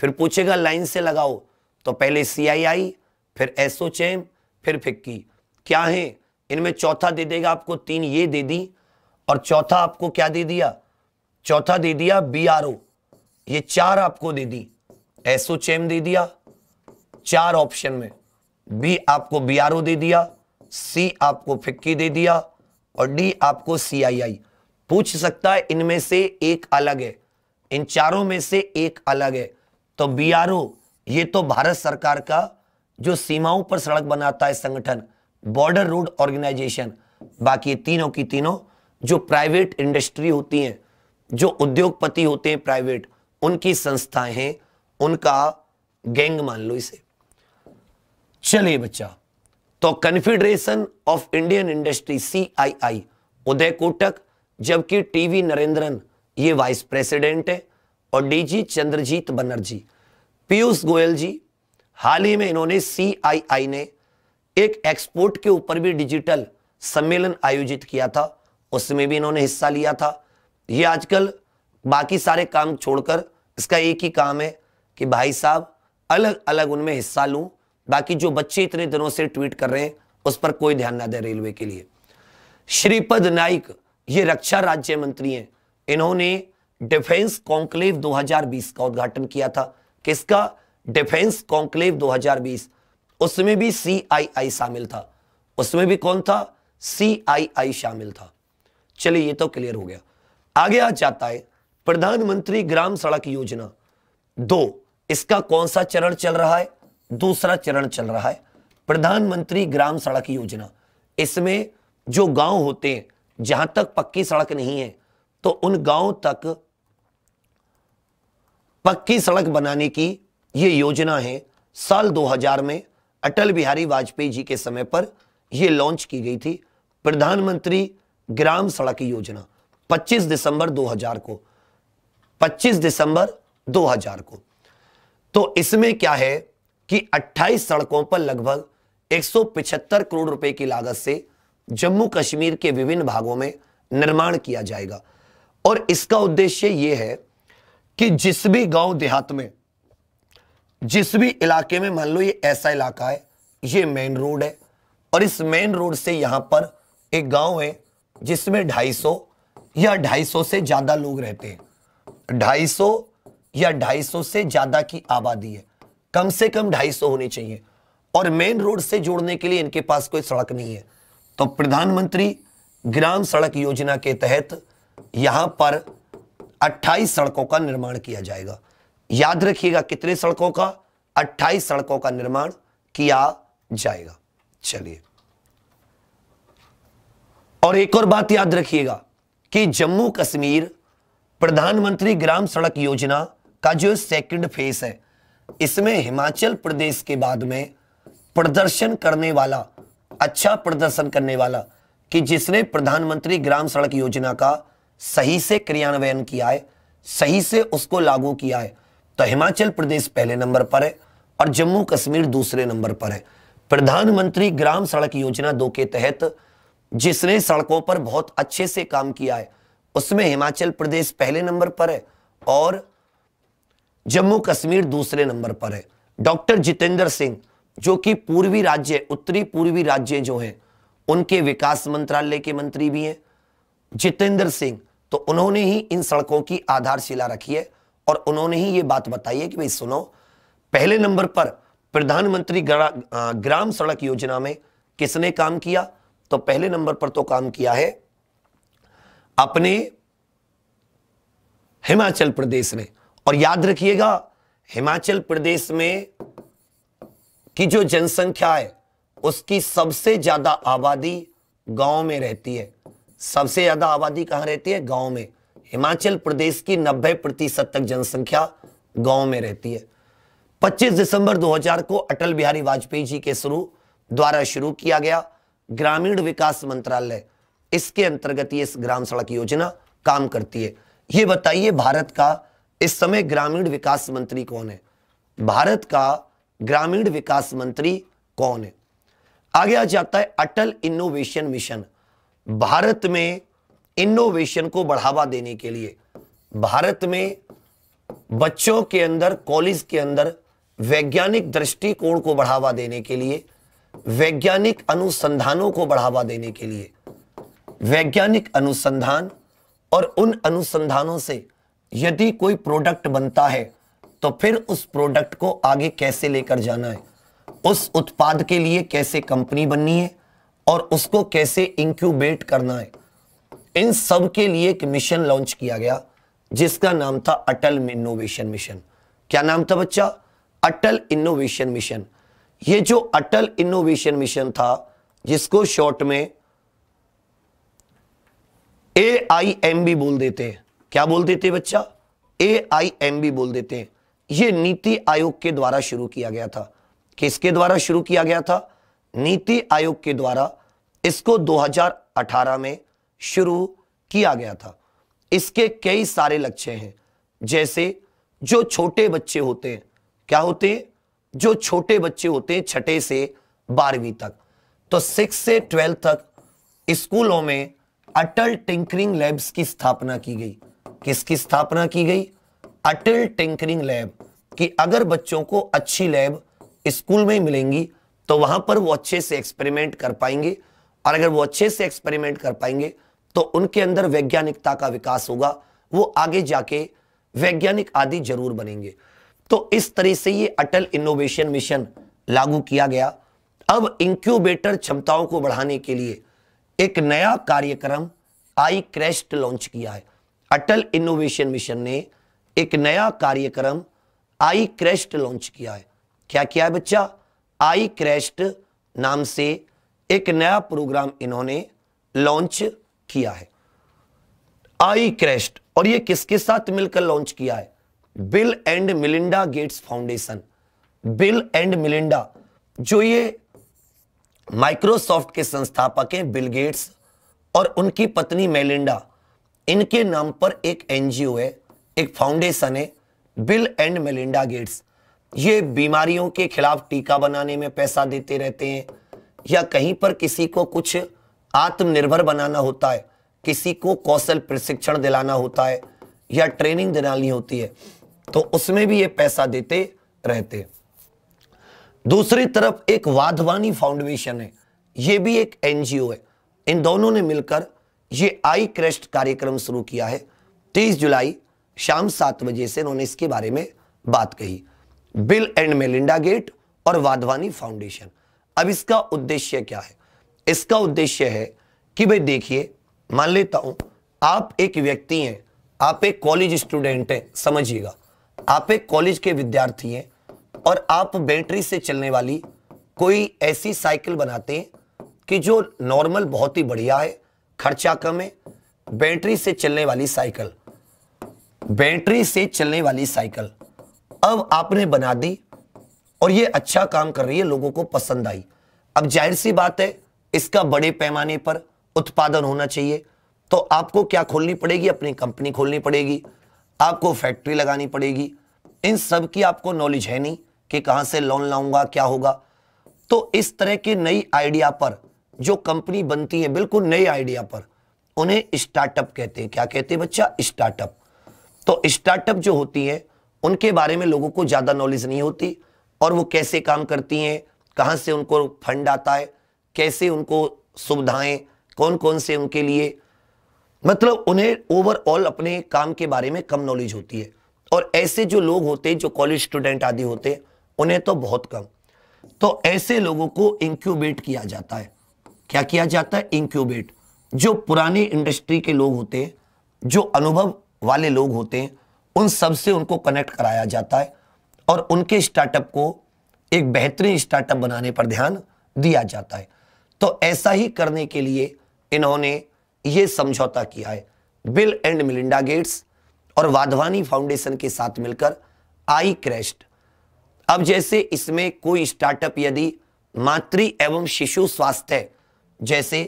फिर पूछेगा लाइन से लगाओ तो पहले सीआईआई फिर चैम फिर फिक्की क्या है इनमें चौथा दे देगा आपको तीन ये दे दी और चौथा आपको क्या दे दिया चौथा दे दिया बी आर ओ ये चार आपको दे दी एसोचैम दे दिया चार ऑप्शन में बी आपको बी आर ओ दे दिया सी आपको फिक्की दे दिया और डी आपको सी आई आई पूछ सकता है इनमें से एक अलग है इन चारों में से एक अलग है तो बी आर ओ ये तो भारत सरकार का जो सीमाओं पर सड़क बनाता है संगठन बॉर्डर रोड ऑर्गेनाइजेशन बाकी तीनों की तीनों जो प्राइवेट इंडस्ट्री होती हैं जो उद्योगपति होते हैं प्राइवेट उनकी संस्थाएं हैं उनका गैंग मान लो इसे चलिए बच्चा तो Confederation of Indian Industry C I I Uday Kotak जबकि टीवी नरेंद्रन ये वाइस प्रेसिडेंट है और डीजी चंद्रजीत बनर्जी पीयूष गोयल जी हाल ही में इन्होंने सीआईआई ने एक एक्सपोर्ट के ऊपर भी डिजिटल सम्मेलन आयोजित किया था उसमें भी इन्होंने हिस्सा लिया था ये आजकल बाकी सारे काम छोड़कर इसका एक ही काम है कि भाई साहब अलग अलग उनमें हिस्सा लूं बाकी जो बच्चे इतने दिनों से ट्वीट कर रहे हैं उस पर कोई ध्यान ना दे रेलवे के लिए श्रीपद नाइक ये रक्षा राज्य मंत्री हैं इन्होंने डिफेंस कॉन्क्लेव 2020 का उद्घाटन किया था किसका डिफेंस कॉन्क्लेव 2020 उसमें भी सी शामिल था उसमें भी कौन था सी शामिल था चलिए ये तो क्लियर हो गया आगे आ जाता है प्रधानमंत्री ग्राम सड़क योजना दो इसका कौन सा चरण चल रहा है दूसरा चरण चल रहा है प्रधानमंत्री ग्राम सड़क योजना इसमें जो गांव होते हैं जहां तक पक्की सड़क नहीं है तो उन गांव तक पक्की सड़क बनाने की यह योजना है साल 2000 में अटल बिहारी वाजपेयी जी के समय पर यह लॉन्च की गई थी प्रधानमंत्री ग्राम सड़क योजना 25 दिसंबर 2000 को 25 दिसंबर 2000 को तो इसमें क्या है कि 28 सड़कों पर लगभग एक करोड़ रुपए की लागत से जम्मू कश्मीर के विभिन्न भागों में निर्माण किया जाएगा और इसका उद्देश्य यह है कि जिस भी गांव देहात में जिस भी इलाके में मान लो ये ऐसा इलाका है ये मेन रोड है और इस मेन रोड से यहां पर एक गांव है जिसमें 250 या 250 से ज़्यादा लोग रहते हैं 250 या 250 से ज़्यादा की आबादी है कम से कम 250 होनी चाहिए और मेन रोड से जोड़ने के लिए इनके पास कोई सड़क नहीं है तो प्रधानमंत्री ग्राम सड़क योजना के तहत यहाँ पर 28 सड़कों का निर्माण किया जाएगा याद रखिएगा कितने सड़कों का 28 सड़कों का निर्माण किया जाएगा चलिए और एक और बात याद रखिएगा कि जम्मू कश्मीर प्रधानमंत्री ग्राम सड़क योजना का जो सेकंड फेज है इसमें हिमाचल प्रदेश के बाद में प्रदर्शन करने वाला अच्छा प्रदर्शन करने वाला कि जिसने प्रधानमंत्री ग्राम सड़क योजना का सही से क्रियान्वयन किया है सही से उसको लागू किया है तो हिमाचल प्रदेश पहले नंबर पर है और जम्मू कश्मीर दूसरे नंबर पर है प्रधानमंत्री ग्राम सड़क योजना दो के तहत जिसने सड़कों पर बहुत अच्छे से काम किया है उसमें हिमाचल प्रदेश पहले नंबर पर है और जम्मू कश्मीर दूसरे नंबर पर है डॉक्टर जितेंद्र सिंह जो कि पूर्वी राज्य उत्तरी पूर्वी राज्य जो है उनके विकास मंत्रालय के मंत्री भी हैं जितेंद्र सिंह तो उन्होंने ही इन सड़कों की आधारशिला रखी है और उन्होंने ही ये बात बताई है कि भाई सुनो पहले नंबर पर प्रधानमंत्री ग्रा, ग्राम सड़क योजना में किसने काम किया तो पहले नंबर पर तो काम किया है अपने हिमाचल प्रदेश ने और याद रखिएगा हिमाचल प्रदेश में कि जो जनसंख्या है उसकी सबसे ज्यादा आबादी गांव में रहती है सबसे ज्यादा आबादी कहाँ रहती है गांव में हिमाचल प्रदेश की 90 प्रतिशत तक जनसंख्या गांव में रहती है 25 दिसंबर 2000 को अटल बिहारी वाजपेयी जी के शुरू द्वारा शुरू किया गया ग्रामीण विकास मंत्रालय इसके अंतर्गत ये इस ग्राम सड़क योजना काम करती है ये बताइए भारत का इस समय ग्रामीण विकास मंत्री कौन है भारत का ग्रामीण विकास मंत्री कौन है आगे आ जाता है अटल इनोवेशन मिशन भारत में इनोवेशन को बढ़ावा देने के लिए भारत में बच्चों के अंदर कॉलेज के अंदर वैज्ञानिक दृष्टिकोण को बढ़ावा देने के लिए वैज्ञानिक अनुसंधानों को बढ़ावा देने के लिए वैज्ञानिक अनुसंधान और उन अनुसंधानों से यदि कोई प्रोडक्ट बनता है तो फिर उस प्रोडक्ट को आगे कैसे लेकर जाना है उस उत्पाद के लिए कैसे कंपनी बननी है और उसको कैसे इंक्यूबेट करना है इन सब के लिए एक मिशन लॉन्च किया गया जिसका नाम था अटल इनोवेशन मिशन क्या नाम था बच्चा अटल इनोवेशन मिशन ये जो अटल इनोवेशन मिशन था जिसको शॉर्ट में ए आई एम बी बोल देते हैं क्या बोल देते बच्चा ए आई एम बी बोल देते हैं ये नीति आयोग के द्वारा शुरू किया गया था किसके द्वारा शुरू किया गया था नीति आयोग के द्वारा इसको 2018 में शुरू किया गया था इसके कई सारे लक्ष्य हैं जैसे जो छोटे बच्चे होते हैं क्या होते हैं जो छोटे बच्चे होते हैं छठे से बारहवीं तक तो सिक्स से ट्वेल्थ तक स्कूलों में अटल टिंकरिंग लैब्स की स्थापना की गई किसकी स्थापना की गई अटल टिंकरिंग लैब कि अगर बच्चों को अच्छी लैब स्कूल में ही मिलेंगी तो वहां पर वो अच्छे से एक्सपेरिमेंट कर पाएंगे और अगर वो अच्छे से एक्सपेरिमेंट कर पाएंगे तो उनके अंदर वैज्ञानिकता का विकास होगा वो आगे जाके वैज्ञानिक आदि जरूर बनेंगे तो इस तरह से ये अटल इनोवेशन मिशन लागू किया गया अब इंक्यूबेटर क्षमताओं को बढ़ाने के लिए एक नया कार्यक्रम आई क्रेस्ट लॉन्च किया है अटल इनोवेशन मिशन ने एक नया कार्यक्रम आई क्रेस्ट लॉन्च किया है क्या किया है बच्चा आई क्रेस्ट नाम से एक नया प्रोग्राम इन्होंने लॉन्च किया है आई क्रेस्ट और ये किसके साथ मिलकर लॉन्च किया है Bill and Melinda Gates Foundation Bill and Melinda जो ये माइक्रोसॉफ्ट के संस्थापक हैं बिल गेट्स और उनकी पत्नी मेलिंडा इनके नाम पर एक एनजीओ है एक फाउंडेशन है बिल एंड मेलिंडा गेट्स ये बीमारियों के खिलाफ टीका बनाने में पैसा देते रहते हैं या कहीं पर किसी को कुछ आत्मनिर्भर बनाना होता है किसी को कौशल प्रशिक्षण दिलाना होता है या ट्रेनिंग दिलानी होती है तो उसमें भी ये पैसा देते रहते दूसरी तरफ एक वाधवानी फाउंडेशन है ये भी एक एनजीओ है इन दोनों ने मिलकर ये आई क्रेस्ट कार्यक्रम शुरू किया है 30 जुलाई शाम सात बजे से उन्होंने इसके बारे में बात कही बिल एंड मेलिंडा गेट और वाधवानी फाउंडेशन अब इसका उद्देश्य क्या है इसका उद्देश्य है कि भाई देखिए मान लेता हूं आप एक व्यक्ति हैं आप एक कॉलेज स्टूडेंट हैं समझिएगा आप एक कॉलेज के विद्यार्थी हैं और आप बैटरी से चलने वाली कोई ऐसी साइकिल बनाते हैं कि जो नॉर्मल बहुत ही बढ़िया है खर्चा कम है बैटरी से चलने वाली साइकिल बैटरी से चलने वाली साइकिल अब आपने बना दी और ये अच्छा काम कर रही है लोगों को पसंद आई अब जाहिर सी बात है इसका बड़े पैमाने पर उत्पादन होना चाहिए तो आपको क्या खोलनी पड़ेगी अपनी कंपनी खोलनी पड़ेगी आपको फैक्ट्री लगानी पड़ेगी इन सब की आपको नॉलेज है नहीं कि कहाँ से लोन लाऊंगा क्या होगा तो इस तरह के नई आइडिया पर जो कंपनी बनती है बिल्कुल नए आइडिया पर उन्हें स्टार्टअप कहते हैं क्या कहते हैं बच्चा स्टार्टअप तो स्टार्टअप जो होती हैं उनके बारे में लोगों को ज़्यादा नॉलेज नहीं होती और वो कैसे काम करती हैं कहाँ से उनको फंड आता है कैसे उनको सुविधाएं कौन कौन से उनके लिए मतलब उन्हें ओवरऑल अपने काम के बारे में कम नॉलेज होती है और ऐसे जो लोग होते हैं जो कॉलेज स्टूडेंट आदि होते हैं उन्हें तो बहुत कम तो ऐसे लोगों को इंक्यूबेट किया जाता है क्या किया जाता है इंक्यूबेट जो पुराने इंडस्ट्री के लोग होते हैं जो अनुभव वाले लोग होते हैं उन सब से उनको कनेक्ट कराया जाता है और उनके स्टार्टअप को एक बेहतरीन स्टार्टअप बनाने पर ध्यान दिया जाता है तो ऐसा ही करने के लिए इन्होंने ये समझौता किया है बिल एंड मिलिंडा गेट्स और वाधवानी फाउंडेशन के साथ मिलकर आई क्रेस्ट अब जैसे इसमें कोई स्टार्टअप यदि मातृ एवं शिशु स्वास्थ्य जैसे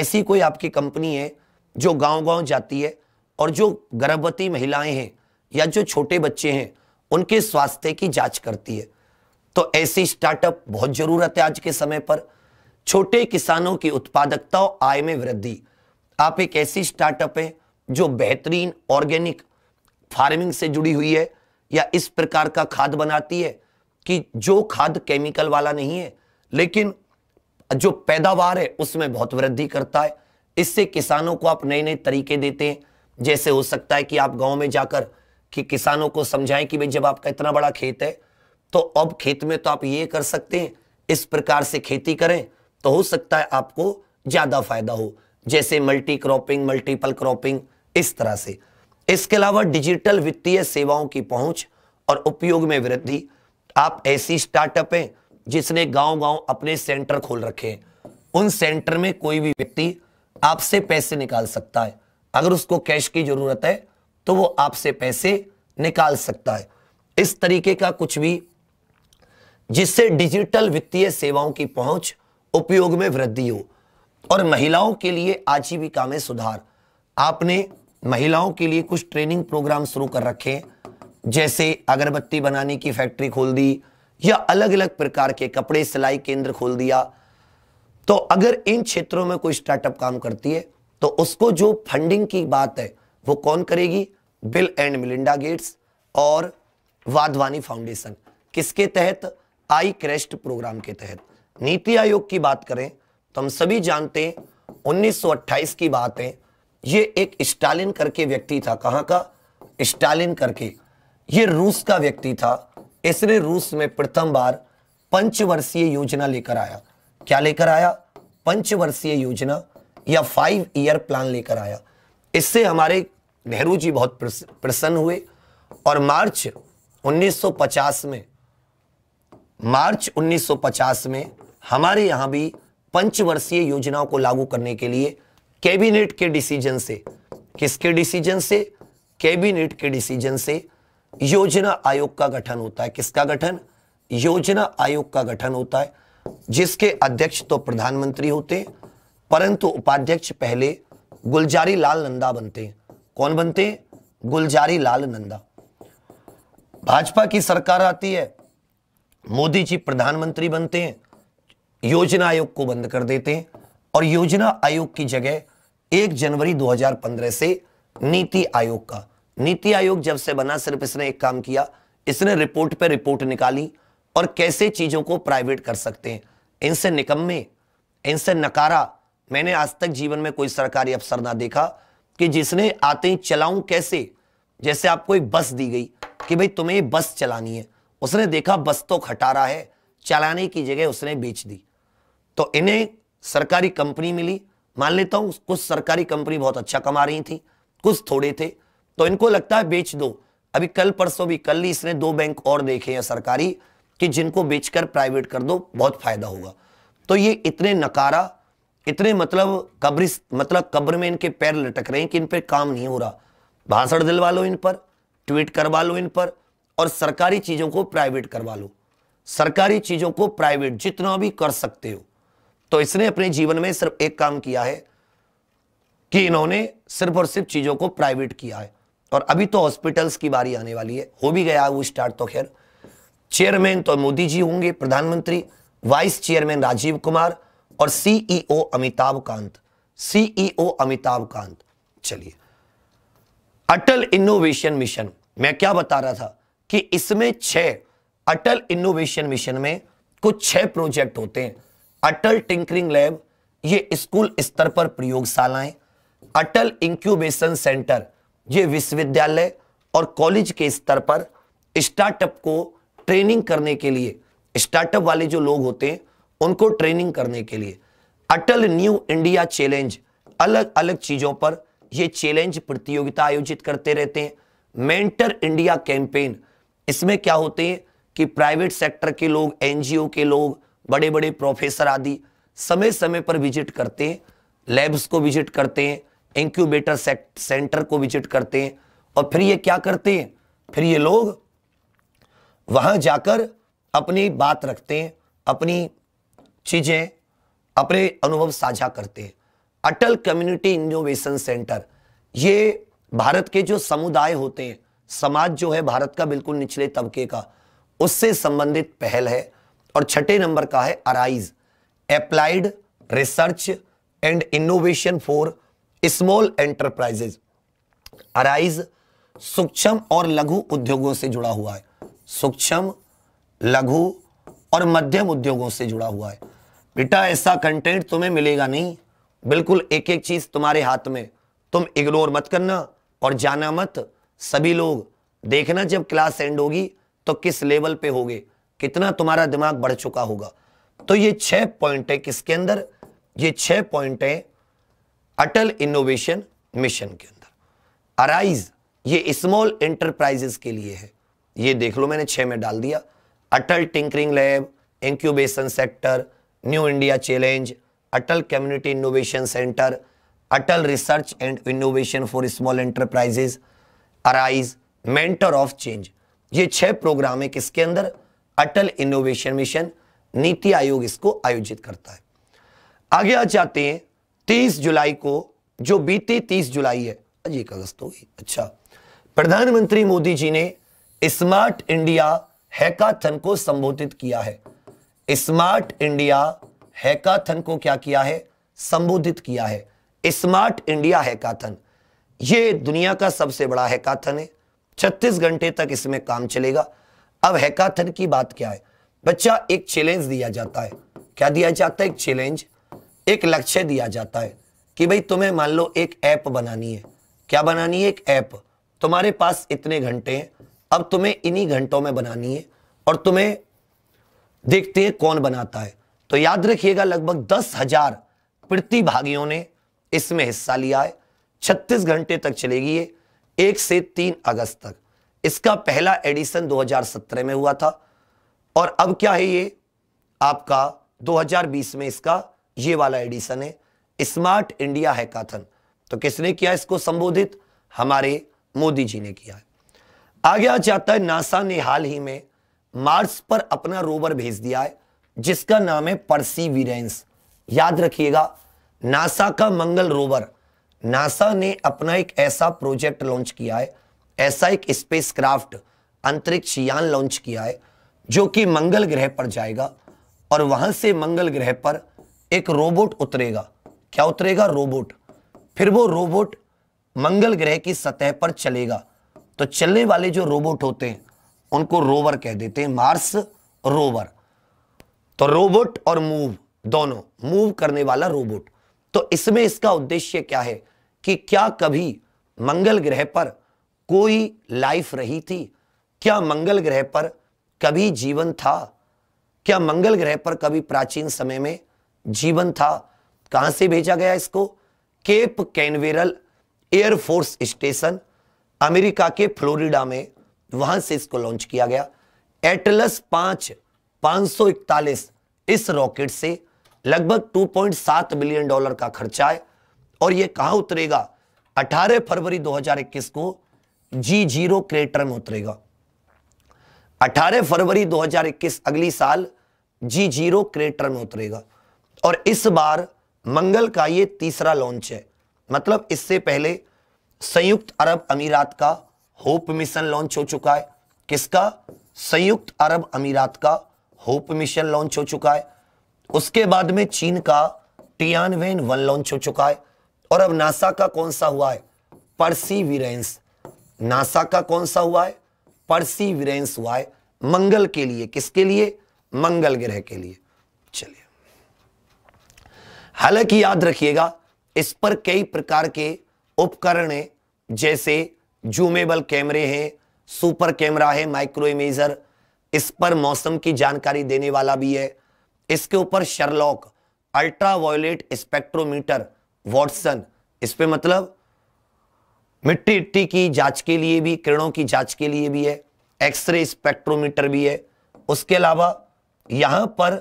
ऐसी कोई आपकी कंपनी है जो गांव गांव जाती है और जो गर्भवती महिलाएं हैं या जो छोटे बच्चे हैं उनके स्वास्थ्य की जांच करती है तो ऐसी स्टार्टअप बहुत जरूरत है आज के समय पर छोटे किसानों की उत्पादकता और आय में वृद्धि आप एक ऐसी स्टार्टअप है जो बेहतरीन ऑर्गेनिक फार्मिंग से जुड़ी हुई है या इस प्रकार का खाद बनाती है कि जो खाद केमिकल वाला नहीं है लेकिन जो पैदावार है उसमें बहुत वृद्धि करता है इससे किसानों को आप नए नए तरीके देते हैं जैसे हो सकता है कि आप गांव में जाकर कि किसानों को समझाएं कि भाई जब आपका इतना बड़ा खेत है तो अब खेत में तो आप ये कर सकते हैं इस प्रकार से खेती करें तो हो सकता है आपको ज़्यादा फायदा हो जैसे मल्टी क्रॉपिंग मल्टीपल क्रॉपिंग इस तरह से इसके अलावा डिजिटल वित्तीय सेवाओं की पहुंच और उपयोग में वृद्धि आप ऐसी स्टार्टअप हैं जिसने गांव गांव अपने सेंटर खोल रखे हैं उन सेंटर में कोई भी व्यक्ति आपसे पैसे निकाल सकता है अगर उसको कैश की जरूरत है तो वो आपसे पैसे निकाल सकता है इस तरीके का कुछ भी जिससे डिजिटल वित्तीय सेवाओं की पहुंच उपयोग में वृद्धि हो और महिलाओं के लिए आजीविका में सुधार आपने महिलाओं के लिए कुछ ट्रेनिंग प्रोग्राम शुरू कर रखे हैं जैसे अगरबत्ती बनाने की फैक्ट्री खोल दी या अलग अलग प्रकार के कपड़े सिलाई केंद्र खोल दिया तो अगर इन क्षेत्रों में कोई स्टार्टअप काम करती है तो उसको जो फंडिंग की बात है वो कौन करेगी बिल एंड मिलिंडा गेट्स और वाधवानी फाउंडेशन किसके तहत आई क्रेस्ट प्रोग्राम के तहत नीति आयोग की बात करें तो हम सभी जानते हैं 1928 की बात है ये एक स्टालिन करके व्यक्ति था कहाँ का स्टालिन करके ये रूस का व्यक्ति था इसने रूस में प्रथम बार पंचवर्षीय योजना लेकर आया क्या लेकर आया पंचवर्षीय योजना या फाइव ईयर प्लान लेकर आया इससे हमारे नेहरू जी बहुत प्रसन्न हुए और मार्च 1950 में मार्च 1950 में हमारे यहाँ भी पंचवर्षीय योजनाओं को लागू करने के लिए कैबिनेट के डिसीजन से किसके डिसीजन से कैबिनेट के डिसीजन से योजना आयोग का गठन होता है किसका गठन योजना आयोग का गठन होता है जिसके अध्यक्ष तो प्रधानमंत्री होते हैं परंतु उपाध्यक्ष पहले गुलजारी लाल नंदा बनते हैं कौन बनते हैं गुलजारी लाल नंदा भाजपा की सरकार आती है मोदी जी प्रधानमंत्री बनते हैं योजना आयोग को बंद कर देते हैं और योजना आयोग की जगह 1 जनवरी 2015 से नीति आयोग का नीति आयोग जब से बना सिर्फ इसने एक काम किया इसने रिपोर्ट पर रिपोर्ट निकाली और कैसे चीजों को प्राइवेट कर सकते हैं इनसे निकम्मे इनसे नकारा मैंने आज तक जीवन में कोई सरकारी अफसर ना देखा कि जिसने आते ही चलाऊं कैसे जैसे आपको एक बस दी गई कि भाई तुम्हें ये बस चलानी है उसने देखा बस तो खटारा है चलाने की जगह उसने बेच दी तो इन्हें सरकारी कंपनी मिली मान लेता हूं कुछ सरकारी कंपनी बहुत अच्छा कमा रही थी कुछ थोड़े थे तो इनको लगता है बेच दो अभी कल परसों भी कल ही इसने दो बैंक और देखे हैं सरकारी कि जिनको बेचकर प्राइवेट कर दो बहुत फायदा होगा तो ये इतने नकारा इतने मतलब कब्र मतलब कब्र में इनके पैर लटक रहे हैं कि इन पर काम नहीं हो रहा भाषण दिलवा लो इन पर ट्वीट करवा लो इन पर और सरकारी चीज़ों को प्राइवेट करवा लो सरकारी चीज़ों को प्राइवेट जितना भी कर सकते हो तो इसने अपने जीवन में सिर्फ एक काम किया है कि इन्होंने सिर्फ और सिर्फ चीज़ों को प्राइवेट किया है और अभी तो हॉस्पिटल्स की बारी आने वाली है हो भी गया वो स्टार्ट तो खैर चेयरमैन तो मोदी जी होंगे प्रधानमंत्री वाइस चेयरमैन राजीव कुमार और CEO e Amitabh Kant CEO e Amitabh Kant चलिए अटल इनोवेशन मिशन मैं क्या बता रहा था कि इसमें छह अटल इनोवेशन मिशन में कुछ छह प्रोजेक्ट होते हैं अटल टिंकरिंग लैब ये स्कूल स्तर पर प्रयोगशालाएं अटल इंक्यूबेशन सेंटर ये विश्वविद्यालय और कॉलेज के स्तर पर स्टार्टअप को ट्रेनिंग करने के लिए स्टार्टअप वाले जो लोग होते हैं उनको ट्रेनिंग करने के लिए अटल न्यू इंडिया चैलेंज अलग अलग चीजों पर ये चैलेंज प्रतियोगिता आयोजित करते रहते हैं मेंटर इंडिया कैंपेन इसमें क्या होते हैं कि प्राइवेट सेक्टर के लोग एनजीओ के लोग बड़े बड़े प्रोफेसर आदि समय समय पर विजिट करते हैं लैब्स को विजिट करते हैं इंक्यूबेटर सेंटर को विजिट करते हैं और फिर ये क्या करते हैं फिर ये लोग वहां जाकर अपनी बात रखते हैं अपनी चीजें अपने अनुभव साझा करते हैं अटल कम्युनिटी इनोवेशन सेंटर ये भारत के जो समुदाय होते हैं समाज जो है भारत का बिल्कुल निचले तबके का उससे संबंधित पहल है और छठे नंबर का है ARISE applied research and innovation for small enterprises ARISE सूक्ष्म और लघु उद्योगों से जुड़ा हुआ है सूक्ष्म लघु और मध्यम उद्योगों से जुड़ा हुआ है बेटा ऐसा कंटेंट तुम्हें मिलेगा नहीं बिल्कुल एक एक चीज तुम्हारे हाथ में तुम इग्नोर मत करना और जाना मत सभी लोग देखना जब क्लास एंड होगी तो किस लेवल पे होगे कितना तुम्हारा दिमाग बढ़ चुका होगा तो ये छह पॉइंट है किसके अंदर ये छह पॉइंट है अटल इनोवेशन मिशन के अंदर अराइज ये स्मॉल एंटरप्राइजेस के लिए है ये देख लो मैंने छह में डाल दिया Atal tinkering lab incubation sector New India challenge Atal community innovation centre Atal research and innovation for small enterprises ARISE mentor of change ये छह प्रोग्राम है किसके अंदर अटल इनोवेशन मिशन नीति आयोग इसको आयोजित करता है आगे आ जाते हैं तीस जुलाई को जो बीते तीस जुलाई है आज एक अगस्त हो गई अच्छा प्रधानमंत्री मोदी जी ने स्मार्ट इंडिया हैकाथन को संबोधित किया है स्मार्ट इंडिया हैकाथन को क्या किया है संबोधित किया है स्मार्ट इंडिया हैकाथन ये दुनिया का सबसे बड़ा हैकाथन है छत्तीस घंटे तक इसमें काम चलेगा अब हैकाथन की बात क्या है बच्चा एक चैलेंज दिया जाता है क्या दिया जाता है एक चैलेंज एक लक्ष्य दिया जाता है कि भाई तुम्हें मान लो एक ऐप बनानी है क्या बनानी है एक ऐप तुम्हारे पास इतने घंटे हैं अब तुम्हें इन्हीं घंटों में बनानी है और तुम्हें देखते हैं कौन बनाता है तो याद रखिएगा लगभग दस हजार प्रतिभागियों ने इसमें हिस्सा लिया है छत्तीस घंटे तक चलेगी ये एक से तीन अगस्त तक इसका पहला एडिशन 2017 में हुआ था और अब क्या है ये आपका 2020 में इसका ये वाला एडिशन है स्मार्ट इंडिया हैकाथन तो किसने किया इसको संबोधित हमारे मोदी जी ने किया है आगे आ जाता है नासा ने हाल ही में मार्स पर अपना रोवर भेज दिया है जिसका नाम है परसीवीरेंस याद रखिएगा नासा का मंगल रोवर नासा ने अपना एक ऐसा प्रोजेक्ट लॉन्च किया है ऐसा एक स्पेसक्राफ्ट अंतरिक्ष यान लॉन्च किया है जो कि मंगल ग्रह पर जाएगा और वहां से मंगल ग्रह पर एक रोबोट उतरेगा क्या उतरेगा रोबोट फिर वो रोबोट मंगल ग्रह की सतह पर चलेगा तो चलने वाले जो रोबोट होते हैं उनको रोवर कह देते हैं मार्स रोवर तो रोबोट और मूव दोनों मूव करने वाला रोबोट तो इसमें इसका उद्देश्य क्या है कि क्या कभी मंगल ग्रह पर कोई लाइफ रही थी क्या मंगल ग्रह पर कभी जीवन था क्या मंगल ग्रह पर कभी प्राचीन समय में जीवन था कहां से भेजा गया इसको Cape Canaveral Air Force station America के फ्लोरिडा में वहां से इसको लॉन्च किया गया एटलस पांच पांच इस रॉकेट से लगभग 2.7 बिलियन डॉलर का खर्चा है और यह कहां उतरेगा 18 फरवरी 2021 को जी जीरो क्रेटर में उतरेगा 18 फरवरी 2021 अगली साल जी जीरो क्रेटर में उतरेगा और इस बार मंगल का यह तीसरा लॉन्च है मतलब इससे पहले संयुक्त अरब अमीरात का होप मिशन लॉन्च हो चुका है किसका संयुक्त अरब अमीरात का होप मिशन लॉन्च हो चुका है उसके बाद में चीन का टियानवेन वन लॉन्च हो चुका है और अब नासा का कौन सा हुआ है परसीविरेंस नासा का कौन सा हुआ है विरेंस हुआ है मंगल के लिए किसके लिए मंगल ग्रह के लिए चलिए हालांकि याद रखिएगा इस पर कई प्रकार के उपकरण जैसे जूमेबल कैमरे हैं सुपर कैमरा है माइक्रो इमेजर इस पर मौसम की जानकारी देने वाला भी है इसके ऊपर SHERLOC ultraviolet spectrometer WATSON इस पर मतलब मिट्टी इट्टी की जांच के लिए भी किरणों की जांच के लिए भी है एक्सरे स्पेक्ट्रोमीटर भी है उसके अलावा यहाँ पर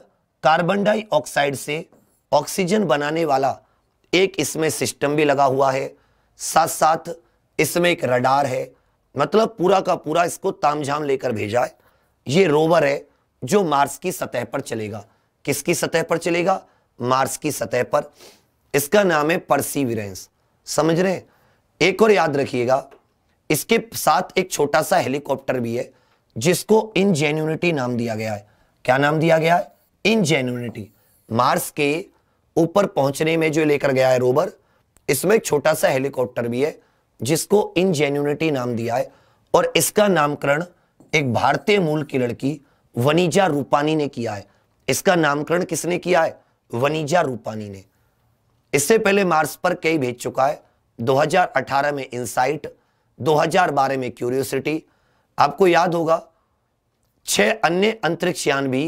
कार्बन डाइऑक्साइड से ऑक्सीजन बनाने वाला एक इसमें सिस्टम भी लगा हुआ है साथ साथ इसमें एक रडार है मतलब पूरा का पूरा इसको तामझाम लेकर भेजा है ये रोवर है जो मार्स की सतह पर चलेगा किसकी सतह पर चलेगा मार्स की सतह पर इसका नाम है परसीविरेंस समझ रहे हैं एक और याद रखिएगा इसके साथ एक छोटा सा हेलीकॉप्टर भी है जिसको इनजेन्यूनिटी नाम दिया गया है क्या नाम दिया गया है इनजेन्यूनिटी मार्स के ऊपर पहुंचने में जो लेकर गया है रोबर इसमें एक छोटा सा हेलीकॉप्टर भी है जिसको इनजेन्यूनिटी नाम दिया है और इसका नामकरण एक भारतीय मूल की लड़की वनीजा रूपानी ने किया है इसका नामकरण किसने किया है वनीजा रूपानी ने इससे पहले मार्स पर कई भेज चुका है 2018 में इंसाइट 2012 में क्यूरियोसिटी आपको याद होगा छह अन्य अंतरिक्ष यान भी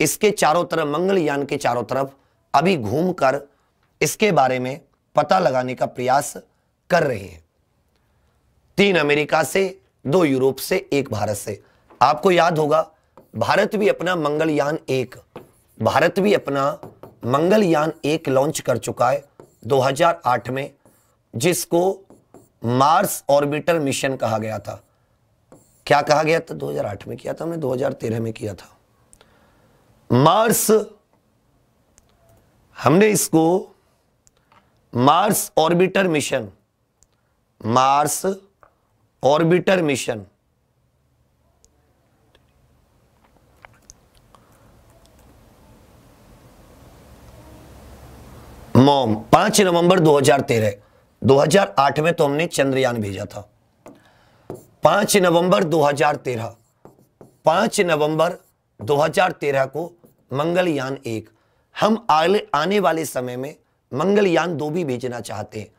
इसके चारों तरफ मंगल यान के चारों तरफ अभी घूमकर इसके बारे में पता लगाने का प्रयास कर रहे हैं तीन अमेरिका से दो यूरोप से एक भारत से आपको याद होगा भारत भी अपना मंगलयान एक भारत भी अपना मंगलयान एक लॉन्च कर चुका है 2008 में जिसको मार्स ऑर्बिटर मिशन कहा गया था क्या कहा गया था 2008 में किया था हमने 2013 में किया था मार्स हमने इसको Mars orbiter mission Mars orbiter mission MOM पांच नवंबर 2013 2008 में तो हमने चंद्रयान भेजा था पांच नवंबर 2013 पांच नवंबर 2013 को मंगलयान एक हम आले, आने वाले समय में मंगलयान दो भी भेजना चाहते हैं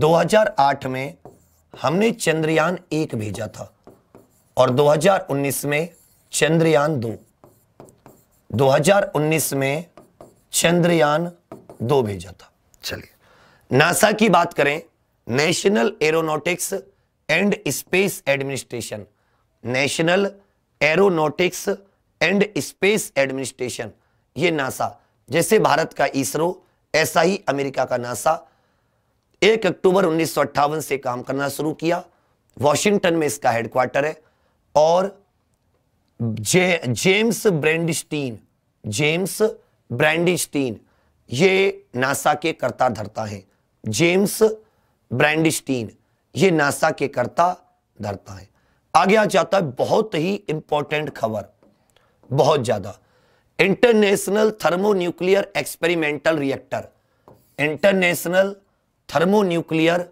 2008 में हमने चंद्रयान एक भेजा था और 2019 में चंद्रयान दो 2019 में चंद्रयान दो भेजा था चलिए नासा की बात करें National aeronautics and space Administration National aeronautics and space Administration ये नासा जैसे भारत का इसरो ऐसा ही अमेरिका का नासा एक अक्टूबर उन्नीस से काम करना शुरू किया वॉशिंगटन में इसका हेडक्वार्टर है और जे जेम्स ब्रैंडस्टीन जेम्स ब्रैंडस्टीन ये नासा के कर्ता धरता है जेम्स ब्रैंडस्टीन ये नासा के कर्ता धरता है आगे आ जाता है बहुत ही इंपॉर्टेंट खबर बहुत ज्यादा International Thermonuclear Experimental Reactor International Thermonuclear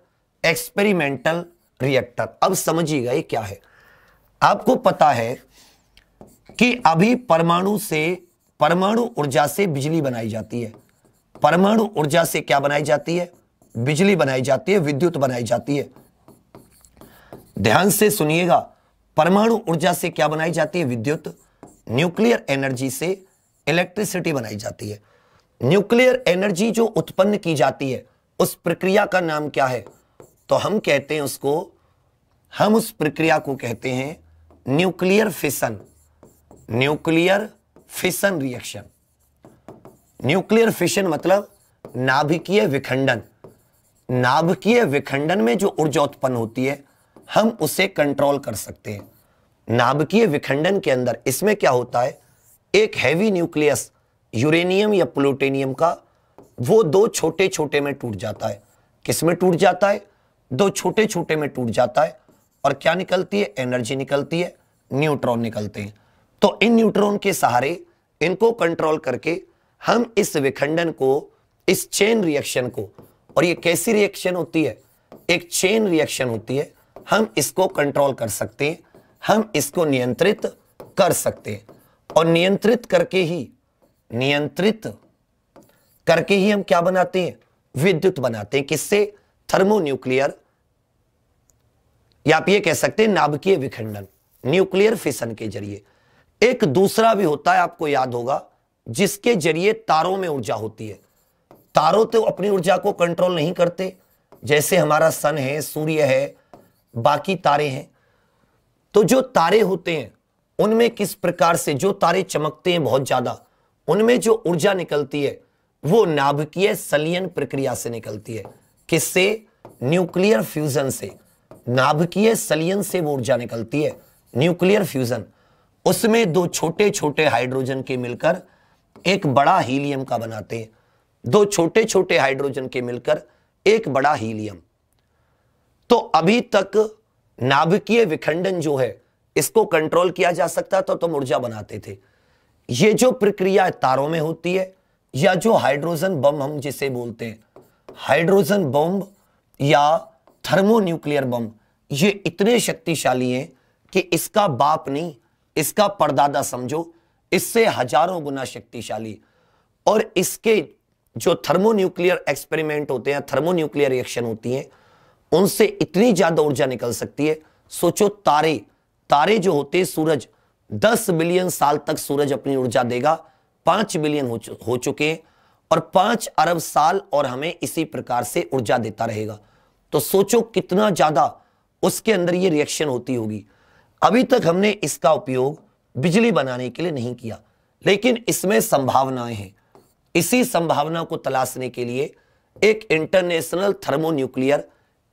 Experimental Reactor अब समझिएगा ये क्या है आपको पता है कि अभी परमाणु से परमाणु ऊर्जा से बिजली बनाई जाती है परमाणु ऊर्जा से क्या बनाई जाती है बिजली बनाई जाती है विद्युत बनाई जाती है ध्यान से सुनिएगा परमाणु ऊर्जा से क्या बनाई जाती है विद्युत न्यूक्लियर एनर्जी से इलेक्ट्रिसिटी बनाई जाती है न्यूक्लियर एनर्जी जो उत्पन्न की जाती है उस प्रक्रिया का नाम क्या है तो हम कहते हैं उसको हम उस प्रक्रिया को कहते हैं nuclear fission nuclear fission reaction nuclear fission मतलब नाभिकीय विखंडन नाभिकीय विखंडन में जो ऊर्जा उत्पन्न होती है हम उसे कंट्रोल कर सकते हैं नाभिकीय विखंडन के अंदर इसमें क्या होता है एक हैवी न्यूक्लियस यूरेनियम या प्लूटेनियम का वो दो छोटे छोटे में टूट जाता है किस में टूट जाता है दो छोटे छोटे में टूट जाता है और क्या निकलती है एनर्जी निकलती है न्यूट्रॉन निकलते हैं तो इन न्यूट्रॉन के सहारे इनको कंट्रोल करके हम इस विखंडन को इस चेन रिएक्शन को और ये कैसी रिएक्शन होती है एक चेन रिएक्शन होती है हम इसको कंट्रोल कर सकते हैं हम इसको नियंत्रित कर सकते हैं और नियंत्रित करके ही नियंत्रित करके ही हम क्या बनाते हैं विद्युत बनाते हैं किससे थर्मोन्यूक्लियर या आप ये कह सकते हैं नाभिकीय विखंडन न्यूक्लियर फिशन के जरिए एक दूसरा भी होता है आपको याद होगा जिसके जरिए तारों में ऊर्जा होती है तारों तो अपनी ऊर्जा को कंट्रोल नहीं करते जैसे हमारा सन है सूर्य है बाकी तारे हैं तो जो तारे होते हैं उनमें किस प्रकार से जो तारे चमकते हैं बहुत ज्यादा उनमें जो ऊर्जा निकलती है वो नाभिकीय सलियन प्रक्रिया से निकलती है किससे न्यूक्लियर फ्यूजन से नाभिकीय सलियन से वो ऊर्जा निकलती है न्यूक्लियर फ्यूजन उसमें दो छोटे छोटे हाइड्रोजन के मिलकर एक बड़ा हीलियम का बनाते हैं दो छोटे छोटे हाइड्रोजन के मिलकर एक बड़ा हीलियम तो अभी तक नाभिकीय विखंडन जो है इसको कंट्रोल किया जा सकता तो तुम ऊर्जा बनाते थे ये जो प्रक्रिया तारों में होती है या जो हाइड्रोजन बम हम जिसे बोलते हैं हाइड्रोजन बम या थर्मोन्यूक्लियर बम ये इतने शक्तिशाली हैं कि इसका बाप नहीं इसका परदादा समझो इससे हजारों गुना शक्तिशाली और इसके जो थर्मोन्यूक्लियर एक्सपेरिमेंट होते हैं थर्मोन्यूक्लियर रिएक्शन होती हैं उनसे इतनी ज्यादा ऊर्जा निकल सकती है सोचो तारे तारे जो होते हैं सूरज दस बिलियन साल तक सूरज अपनी ऊर्जा देगा पांच बिलियन हो, चुके और पांच अरब साल और हमें इसी प्रकार से ऊर्जा देता रहेगा तो सोचो कितना ज्यादा उसके अंदर ये रिएक्शन होती होगी अभी तक हमने इसका उपयोग बिजली बनाने के लिए नहीं किया लेकिन इसमें संभावनाएं हैं इसी संभावना को तलाशने के लिए एक इंटरनेशनल थर्मोन्यूक्लियर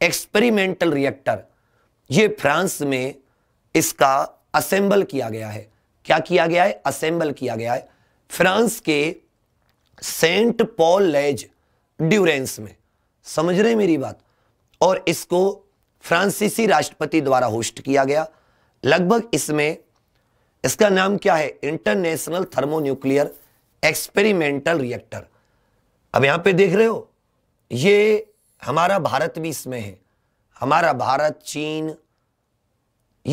एक्सपेरिमेंटल रिएक्टर ये फ्रांस में इसका असेंबल किया गया है क्या किया गया है असेंबल किया गया है फ्रांस के सेंट पॉल लेज ड्यूरेंस में समझ रहे मेरी बात और इसको फ्रांसीसी राष्ट्रपति द्वारा होस्ट किया गया लगभग इसमें इसका नाम क्या है इंटरनेशनल थर्मोन्यूक्लियर एक्सपेरिमेंटल रिएक्टर अब यहां पे देख रहे हो ये हमारा भारत भी इसमें है हमारा भारत चीन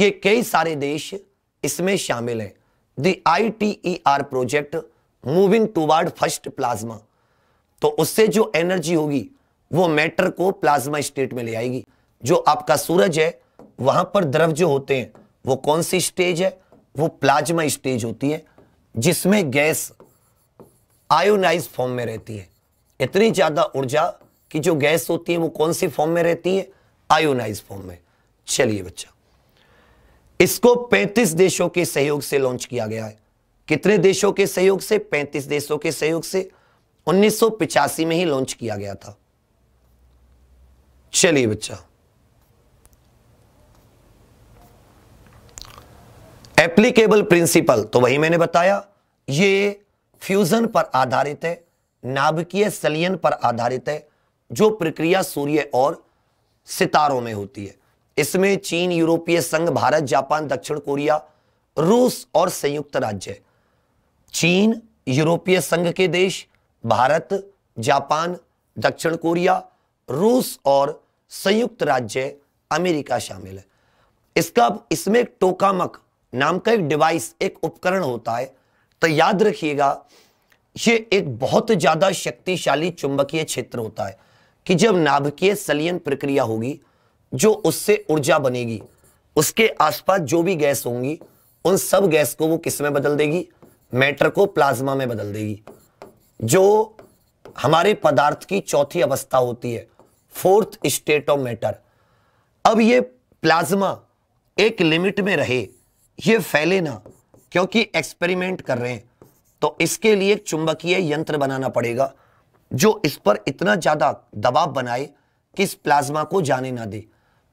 ये कई सारे देश इसमें शामिल हैं the ITER project moving toward first plasma तो उससे जो एनर्जी होगी वो मैटर को प्लाज्मा स्टेट में ले आएगी जो आपका सूरज है वहां पर द्रव जो होते हैं वो कौन सी स्टेज है वो प्लाज्मा स्टेज होती है जिसमें गैस आयोनाइज फॉर्म में रहती है इतनी ज्यादा ऊर्जा कि जो गैस होती है वो कौन सी फॉर्म में रहती है आयोनाइज फॉर्म में चलिए बच्चा इसको 35 देशों के सहयोग से लॉन्च किया गया है कितने देशों के सहयोग से 35 देशों के सहयोग से उन्नीस में ही लॉन्च किया गया था चलिए बच्चा एप्लीकेबल प्रिंसिपल तो वही मैंने बताया ये फ्यूजन पर आधारित है नाभिकीय सलियन पर आधारित है जो प्रक्रिया सूर्य और सितारों में होती है इसमें चीन यूरोपीय संघ भारत जापान दक्षिण कोरिया रूस और संयुक्त राज्य चीन यूरोपीय संघ के देश भारत जापान दक्षिण कोरिया रूस और संयुक्त राज्य अमेरिका शामिल है इसका इसमें टोकामक नाम का एक डिवाइस एक उपकरण होता है तो याद रखिएगा ये एक बहुत ज्यादा शक्तिशाली चुंबकीय क्षेत्र होता है कि जब नाभिकीय सलियन प्रक्रिया होगी जो उससे ऊर्जा बनेगी उसके आसपास जो भी गैस होंगी उन सब गैस को वो किस में बदल देगी मैटर को प्लाज्मा में बदल देगी जो हमारे पदार्थ की चौथी अवस्था होती है फोर्थ स्टेट ऑफ मैटर अब ये प्लाज्मा एक लिमिट में रहे ये फैले ना क्योंकि एक्सपेरिमेंट कर रहे हैं तो इसके लिए एक चुंबकीय यंत्र बनाना पड़ेगा जो इस पर इतना ज़्यादा दबाव बनाए कि इस प्लाज्मा को जाने ना दे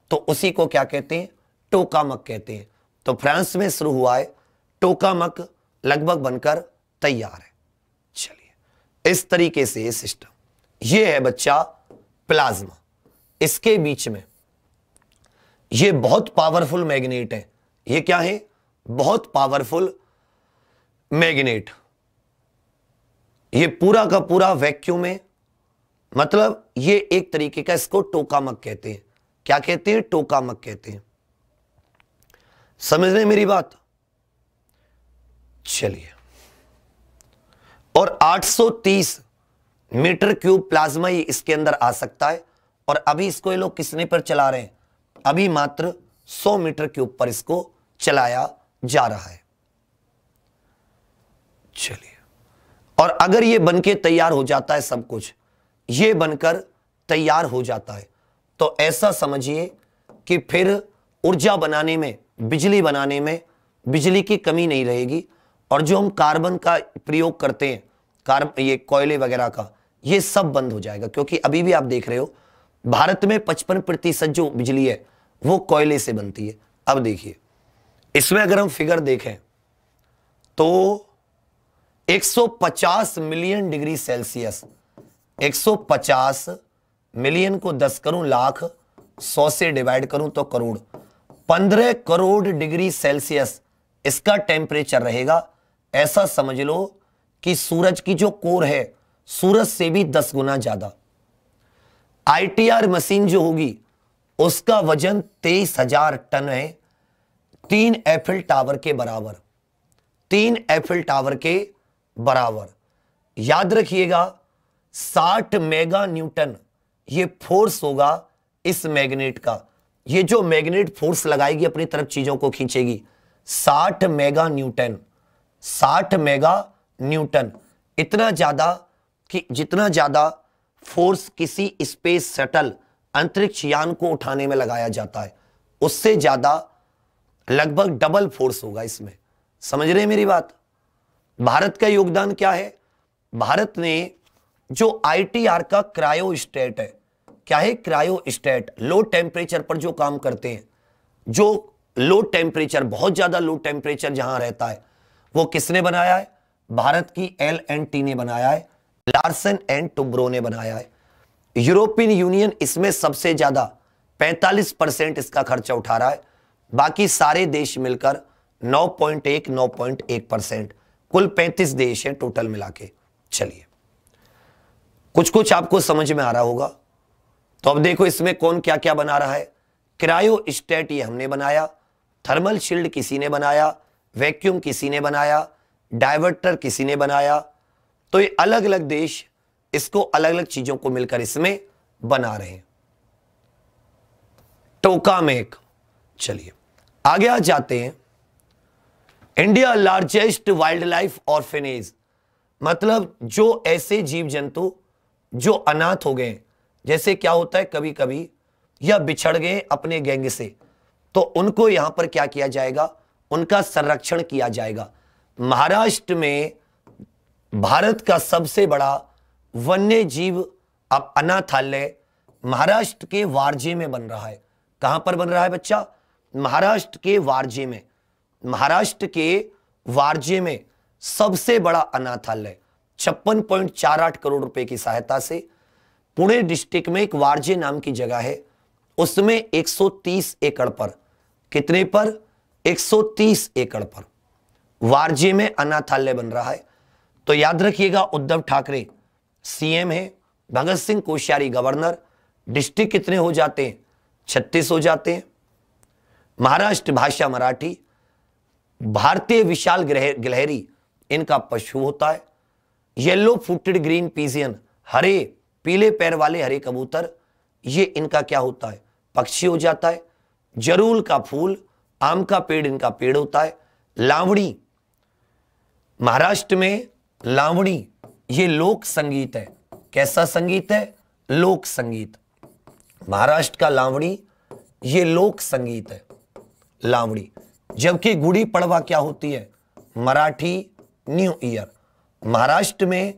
तो उसी को क्या कहते हैं टोकामक कहते हैं तो फ्रांस में शुरू हुआ है टोकामक लगभग बनकर तैयार है चलिए इस तरीके से ये सिस्टम ये है बच्चा प्लाज्मा इसके बीच में ये बहुत पावरफुल मैग्नेट है ये क्या है बहुत पावरफुल मैग्नेट ये पूरा का पूरा वैक्यूम है मतलब ये एक तरीके का इसको टोकामक कहते हैं क्या कहते हैं टोकामक कहते हैं समझ रहे मेरी बात चलिए और 830 मीटर क्यूब प्लाज्मा ही इसके अंदर आ सकता है और अभी इसको ये लोग किसने पर चला रहे हैं अभी मात्र 100 मीटर क्यूब पर इसको चलाया जा रहा है चलिए और अगर ये बनके तैयार हो जाता है सब कुछ ये बनकर तैयार हो जाता है तो ऐसा समझिए कि फिर ऊर्जा बनाने में बिजली बनाने में बिजली की कमी नहीं रहेगी और जो हम कार्बन का प्रयोग करते हैं कार्ब ये कोयले वगैरह का ये सब बंद हो जाएगा क्योंकि अभी भी आप देख रहे हो भारत में पचपन प्रतिशत जो बिजली है वो कोयले से बनती है अब देखिए इसमें अगर हम फिगर देखें तो 150 मिलियन डिग्री सेल्सियस मिलियन को दस करूं लाख सौ से डिवाइड करूं तो करोड़ पंद्रह करोड़ डिग्री सेल्सियस इसका टेम्परेचर रहेगा ऐसा समझ लो कि सूरज की जो कोर है सूरज से भी दस गुना ज्यादा आईटीआर मशीन जो होगी उसका वजन तेईस हजार टन है तीन एफिल टावर के बराबर तीन एफिल टावर के बराबर याद रखिएगा साठ मेगा न्यूटन ये फोर्स होगा इस मैग्नेट का ये जो मैग्नेट फोर्स लगाएगी अपनी तरफ चीजों को खींचेगी 60 मेगा न्यूटन 60 मेगा न्यूटन इतना ज्यादा कि जितना ज्यादा फोर्स किसी स्पेस शटल अंतरिक्ष यान को उठाने में लगाया जाता है उससे ज्यादा लगभग डबल फोर्स होगा इसमें समझ रहे मेरी बात भारत का योगदान क्या है भारत ने जो आईटीआर का क्रायो स्टेट है क्या है क्रायो स्टेट लो टेम्परेचर पर जो काम करते हैं जो लो टेम्परेचर बहुत ज्यादा लो टेम्परेचर जहां रहता है वो किसने बनाया है भारत की एल एंड टी ने बनाया है लार्सन एंड टुब्रो ने बनाया है यूरोपियन यूनियन इसमें सबसे ज्यादा 45 परसेंट इसका खर्चा उठा रहा है बाकी सारे देश मिलकर 9.1 9.1 परसेंट कुल 35 देश हैं टोटल मिला के चलिए कुछ कुछ आपको समझ में आ रहा होगा तो अब देखो इसमें कौन क्या क्या बना रहा है क्रायो स्टेट ये हमने बनाया थर्मल शील्ड किसी ने बनाया वैक्यूम किसी ने बनाया डायवर्टर किसी ने बनाया तो ये अलग अलग देश इसको अलग अलग चीजों को मिलकर इसमें बना रहे हैं टोका मेक चलिए आगे आ जाते हैं India largest wildlife orphanage मतलब जो ऐसे जीव जंतु जो अनाथ हो गए जैसे क्या होता है कभी कभी यह बिछड़ गए अपने गैंग से तो उनको यहां पर क्या किया जाएगा उनका संरक्षण किया जाएगा महाराष्ट्र में भारत का सबसे बड़ा वन्य जीव अब अनाथालय महाराष्ट्र के वारजे में बन रहा है कहां पर बन रहा है बच्चा महाराष्ट्र के वारजे में महाराष्ट्र के वारजे में सबसे बड़ा अनाथालय छप्पन पॉइंट चार आठ करोड़ रुपए की सहायता से पुणे डिस्ट्रिक्ट में एक वारजे नाम की जगह है उसमें 130 एकड़ पर कितने पर 130 एकड़ पर वारजे में अनाथालय बन रहा है तो याद रखिएगा उद्धव ठाकरे सीएम है भगत सिंह कोश्यारी गवर्नर डिस्ट्रिक्ट कितने हो जाते हैं छत्तीस हो जाते हैं महाराष्ट्र भाषा मराठी भारतीय विशाल ग्रह गिलहरी इनका पशु होता है येलो फुटेड ग्रीन पीजियन हरे पीले पैर वाले हरे कबूतर ये इनका क्या होता है पक्षी हो जाता है जरूल का फूल आम का पेड़ इनका पेड़ होता है लावड़ी महाराष्ट्र में लावड़ी ये लोक संगीत है कैसा संगीत है लोक संगीत महाराष्ट्र का लावड़ी ये लोक संगीत है लावड़ी जबकि गुड़ी पड़वा क्या होती है मराठी न्यू ईयर महाराष्ट्र में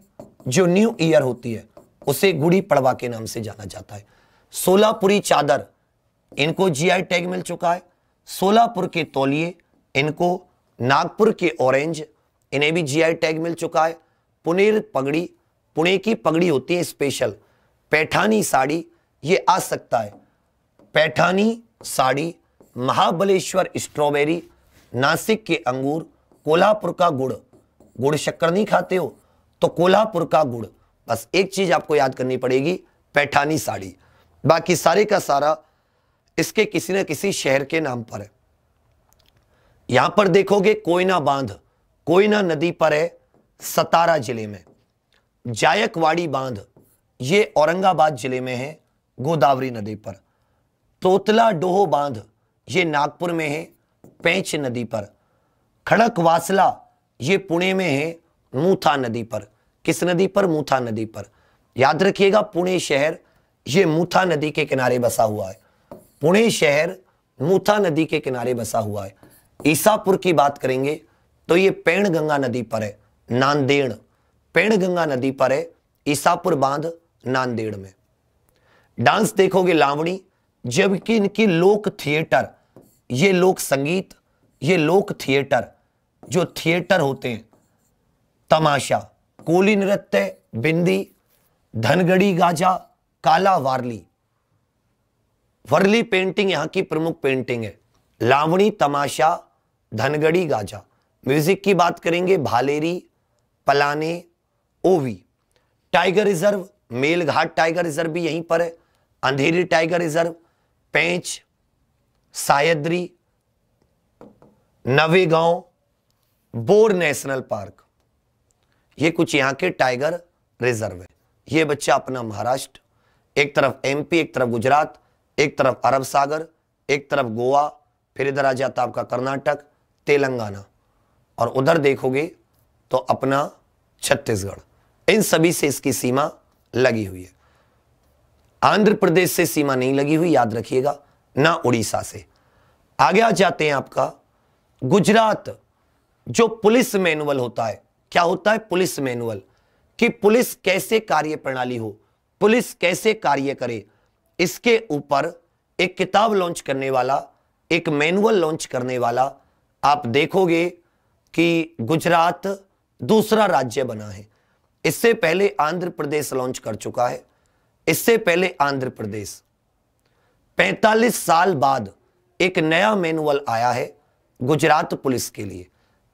जो न्यू ईयर होती है उसे गुड़ी पड़वा के नाम से जाना जाता है सोलापुरी चादर इनको जीआई टैग मिल चुका है सोलापुर के तौलिए इनको नागपुर के ऑरेंज इन्हें भी जीआई टैग मिल चुका है पुनेर पगड़ी पुणे की पगड़ी होती है स्पेशल पैठानी साड़ी ये आ सकता है पैठानी साड़ी महाबलेश्वर स्ट्रॉबेरी नासिक के अंगूर कोल्हापुर का गुड़ गुड़ शक्कर नहीं खाते हो तो कोल्हापुर का गुड़ बस एक चीज आपको याद करनी पड़ेगी पैठानी साड़ी बाकी सारे का सारा इसके किसी न किसी शहर के नाम पर है यहां पर देखोगे कोयना बांध कोयना नदी पर है सतारा जिले में जायकवाड़ी बांध ये औरंगाबाद जिले में है गोदावरी नदी पर तोतला डोहो बांध ये नागपुर में है पैंच नदी पर खड़क वासला ये पुणे में है मूथा नदी पर किस नदी पर मूथा नदी पर याद रखिएगा पुणे शहर ये मूथा नदी के किनारे बसा हुआ है पुणे शहर मूथा नदी के किनारे बसा हुआ है ईसापुर की बात करेंगे तो ये पेण गंगा नदी पर है नांदेड़ पेण गंगा नदी पर है ईसापुर बांध नांदेड़ में डांस देखोगे लावणी जबकि इनकी लोक थिएटर ये लोक संगीत ये लोक थिएटर जो थिएटर होते हैं तमाशा कोली नृत्य बिंदी धनगढ़ी गाजा काला वारली वर्ली पेंटिंग यहाँ की प्रमुख पेंटिंग है लावणी तमाशा धनगढ़ी गाजा म्यूजिक की बात करेंगे Bhaleri Palane Ovi tiger reserve Melghat tiger reserve भी यहीं पर है Andhari tiger reserve Pench Sahyadri Navegaon Bor national park ये कुछ यहाँ के टाइगर रिजर्व है ये बच्चा अपना महाराष्ट्र एक तरफ एमपी एक तरफ गुजरात एक तरफ अरब सागर एक तरफ गोवा फिर इधर आ जाता आपका कर्नाटक तेलंगाना और उधर देखोगे तो अपना छत्तीसगढ़ इन सभी से इसकी सीमा लगी हुई है आंध्र प्रदेश से सीमा नहीं लगी हुई याद रखिएगा ना उड़ीसा से आगे आ जाते हैं आपका गुजरात जो पुलिस मैनुअल होता है क्या होता है पुलिस मैनुअल कि पुलिस कैसे कार्य प्रणाली हो पुलिस कैसे कार्य करे इसके ऊपर एक किताब लॉन्च करने वाला एक मैनुअल लॉन्च करने वाला आप देखोगे कि गुजरात दूसरा राज्य बना है इससे पहले आंध्र प्रदेश लॉन्च कर चुका है इससे पहले आंध्र प्रदेश 45 साल बाद एक नया मैनुअल आया है गुजरात पुलिस के लिए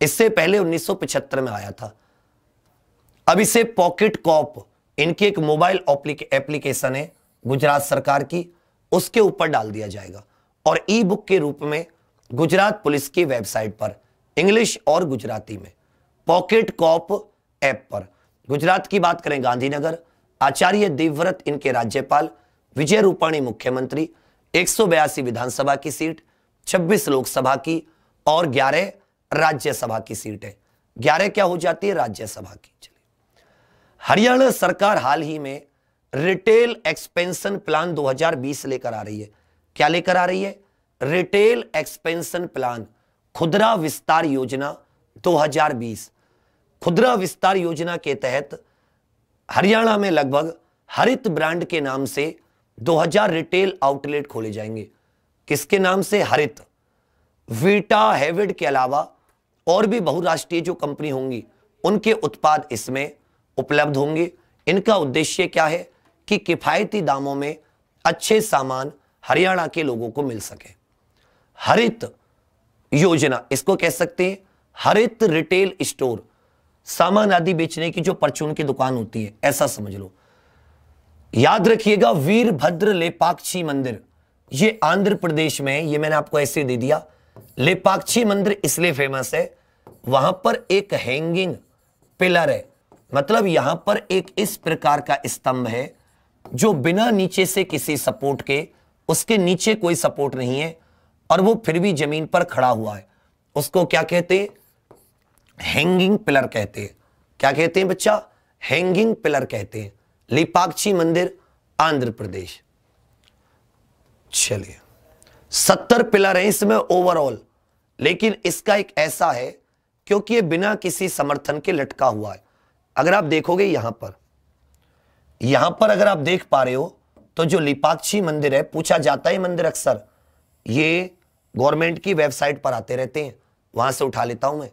इससे पहले 1975 में आया था अब इसे पॉकेट कॉप इनकी एक मोबाइल एप्लीकेशन है गुजरात सरकार की उसके ऊपर डाल दिया जाएगा और ई बुक के रूप में गुजरात पुलिस की वेबसाइट पर इंग्लिश और गुजराती में पॉकेट कॉप ऐप पर गुजरात की बात करें गांधीनगर आचार्य देवव्रत इनके राज्यपाल विजय रूपाणी मुख्यमंत्री एक विधानसभा की सीट 26 लोकसभा की और 11 राज्यसभा की सीट है ग्यारह क्या हो जाती है राज्यसभा की चलिए हरियाणा सरकार हाल ही में रिटेल एक्सपेंशन प्लान 2020 लेकर आ रही है क्या लेकर आ रही है रिटेल एक्सपेंशन प्लान खुदरा विस्तार योजना 2020 खुदरा विस्तार योजना के तहत हरियाणा में लगभग हरित ब्रांड के नाम से 2000 रिटेल आउटलेट खोले जाएंगे किसके नाम से हरित वीटा हैविड के अलावा और भी बहुराष्ट्रीय जो कंपनी होंगी उनके उत्पाद इसमें उपलब्ध होंगे इनका उद्देश्य क्या है कि किफ़ायती दामों में अच्छे सामान हरियाणा के लोगों को मिल सके हरित योजना इसको कह सकते हैं हरित रिटेल स्टोर सामान आदि बेचने की जो परचून की दुकान होती है ऐसा समझ लो याद रखिएगा वीरभद्र लेपाक्षी मंदिर ये आंध्र प्रदेश में ये मैंने आपको ऐसे दे दिया लेपाक्षी मंदिर इसलिए फेमस है वहां पर एक हैंगिंग पिलर है मतलब यहां पर एक इस प्रकार का स्तंभ है जो बिना नीचे से किसी सपोर्ट के उसके नीचे कोई सपोर्ट नहीं है और वो फिर भी जमीन पर खड़ा हुआ है उसको क्या कहते हैं हैंगिंग पिलर कहते हैं क्या कहते हैं बच्चा हैंगिंग पिलर कहते हैं लिपाक्षी मंदिर आंध्र प्रदेश चलिए सत्तर पिलर हैं इसमें ओवरऑल लेकिन इसका एक ऐसा है क्योंकि ये बिना किसी समर्थन के लटका हुआ है अगर आप देखोगे यहां पर यहां पर अगर आप देख पा रहे हो तो जो लिपाक्षी मंदिर है पूछा जाता है मंदिर अक्सर ये गवर्नमेंट की वेबसाइट पर आते रहते हैं वहां से उठा लेता हूं मैं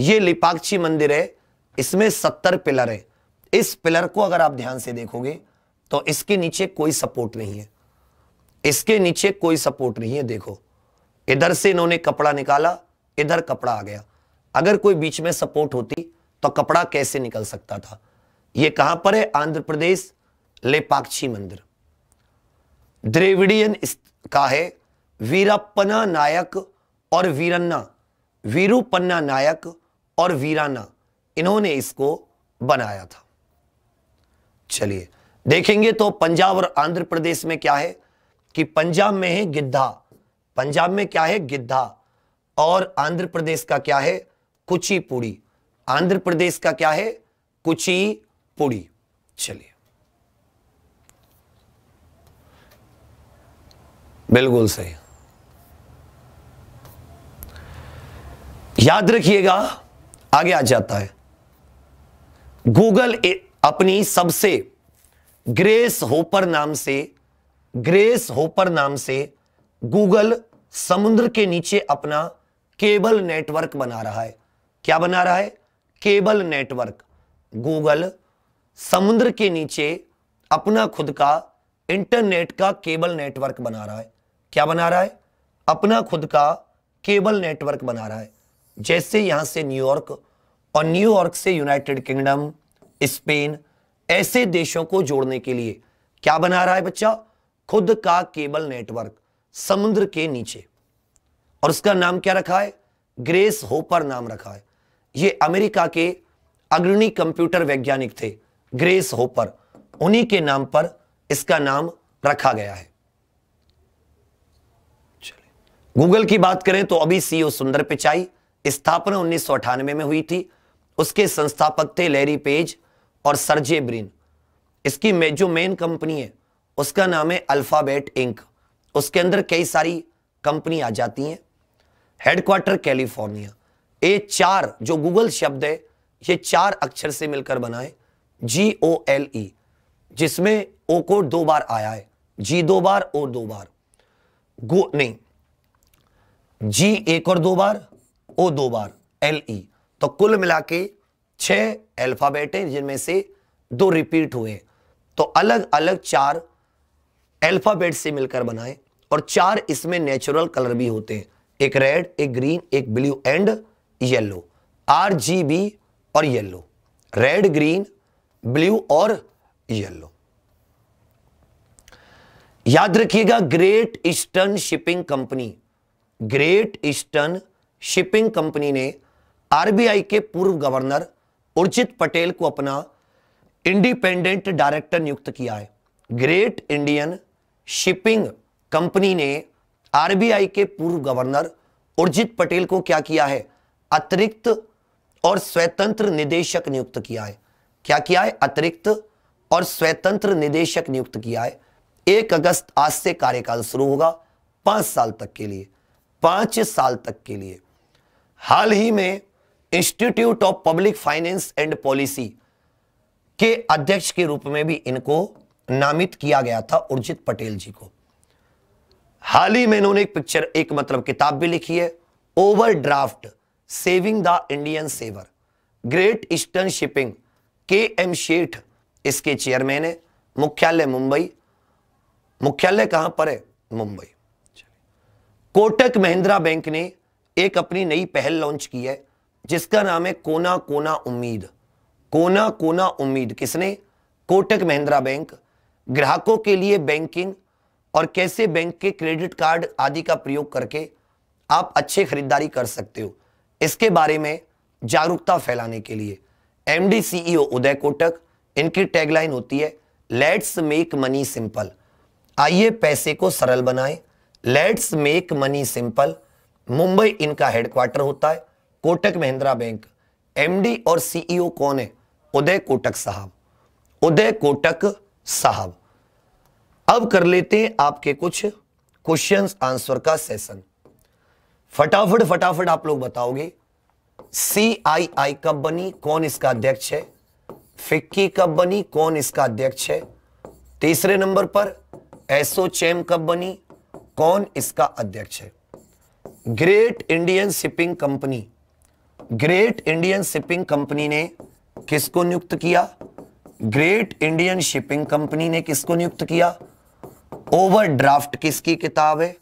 ये लिपाक्षी मंदिर है इसमें सत्तर पिलर है इस पिलर को अगर आप ध्यान से देखोगे तो इसके नीचे कोई सपोर्ट नहीं है इसके नीचे कोई सपोर्ट नहीं है देखो इधर से इन्होंने कपड़ा निकाला इधर कपड़ा आ गया अगर कोई बीच में सपोर्ट होती तो कपड़ा कैसे निकल सकता था यह कहां पर है आंध्र प्रदेश लेपाक्षी मंदिर द्रेविडियन का है वीरापना नायक और वीरन्ना वीरूपन्ना नायक और वीराना इन्होंने इसको बनाया था चलिए देखेंगे तो पंजाब और आंध्र प्रदेश में क्या है कि पंजाब में है गिद्धा पंजाब में क्या है गिद्धा और आंध्र प्रदेश का क्या है कुचिपुड़ी आंध्र प्रदेश का क्या है कुचिपुड़ी चलिए बिल्कुल सही याद रखिएगा आगे आ जाता है गूगल अपनी सबसे ग्रेस होपर नाम से ग्रेस होपर नाम से गूगल समुद्र के नीचे अपना केबल नेटवर्क बना रहा है क्या बना रहा है केबल नेटवर्क गूगल समुद्र के नीचे अपना खुद का इंटरनेट का केबल नेटवर्क बना रहा है क्या बना रहा है अपना खुद का केबल नेटवर्क बना रहा है जैसे यहां से न्यूयॉर्क और न्यूयॉर्क से यूनाइटेड किंगडम स्पेन ऐसे देशों को जोड़ने के लिए क्या बना रहा है बच्चा खुद का केबल नेटवर्क समुद्र के नीचे और उसका नाम क्या रखा है ग्रेस होपर नाम रखा है ये अमेरिका के अग्रणी कंप्यूटर वैज्ञानिक थे ग्रेस होपर उन्हीं के नाम पर इसका नाम रखा गया है गूगल की बात करें तो अभी सीईओ सुंदर पिचाई स्थापना उन्नीस में हुई थी उसके संस्थापक थे लैरी पेज और सरजे ब्रिन इसकी जो मेन कंपनी है उसका नाम है अल्फ़ाबेट इंक उसके अंदर कई सारी कंपनी आ जाती हैं हेडक्वार्टर कैलिफोर्निया ये चार जो गूगल शब्द है ये चार अक्षर से मिलकर बनाए जी ओ एल ई जिसमें ओ को दो बार आया है जी दो बार ओ दो बार गो नहीं जी एक और दो बार ओ दो बार एल ई तो कुल मिला के छह अल्फ़ाबेट हैं जिनमें से दो रिपीट हुए तो अलग अलग चार अल्फ़ाबेट से मिलकर बनाए और चार इसमें नेचुरल कलर भी होते हैं एक रेड एक ग्रीन एक blue and yellow R G B और येलो रेड ग्रीन ब्लू और येलो याद रखिएगा Great Eastern Shipping company Great Eastern Shipping company ने आरबीआई के पूर्व गवर्नर उर्जित पटेल को अपना इंडिपेंडेंट डायरेक्टर नियुक्त किया है ग्रेट इंडियन शिपिंग कंपनी ने आरबीआई के पूर्व गवर्नर उर्जित पटेल को क्या किया है अतिरिक्त और स्वतंत्र निदेशक नियुक्त किया है क्या किया है अतिरिक्त और स्वतंत्र निदेशक नियुक्त किया है एक अगस्त आज से कार्यकाल शुरू होगा पांच साल तक के लिए पांच साल तक के लिए हाल ही में Institute of public finance and Policy के अध्यक्ष के रूप में भी इनको नामित किया गया था उर्जित पटेल जी को हाल ही में इन्होंने एक पिक्चर एक मतलब किताब भी लिखी है overdraft saving the Indian saver Great Eastern Shipping K M Sheth इसके चेयरमैन है मुख्यालय मुंबई मुख्यालय कहां पर है मुंबई कोटक महिंद्रा बैंक ने एक अपनी नई पहल लॉन्च की है जिसका नाम है कोना कोना उम्मीद कोना कोना उम्मीद किसने कोटक महिंद्रा बैंक ग्राहकों के लिए बैंकिंग और कैसे बैंक के क्रेडिट कार्ड आदि का प्रयोग करके आप अच्छे खरीदारी कर सकते हो इसके बारे में जागरूकता फैलाने के लिए MD CEO e Uday Kotak इनकी टैगलाइन होती है लेट्स मेक मनी सिंपल आइए पैसे को सरल बनाएं let's make money simple Mumbai इनका हेडक्वार्टर होता है कोटक महिंद्रा बैंक एमडी और सीईओ e कौन है उदय कोटक साहब उदय कोटक साहब अब कर लेते हैं आपके कुछ क्वेश्चन आंसर का सेशन फटाफट फटाफट आप लोग बताओगे सी आई आई कब बनी कौन इसका अध्यक्ष है फिक्की कब बनी कौन इसका अध्यक्ष है तीसरे नंबर पर एसोचैम कब बनी कौन इसका अध्यक्ष है great Indian shipping company great Indian shipping company ने किसको नियुक्त किया ग्रेट इंडियन शिपिंग कंपनी ने किसको नियुक्त किया ओवरड्राफ्ट किसकी किताब है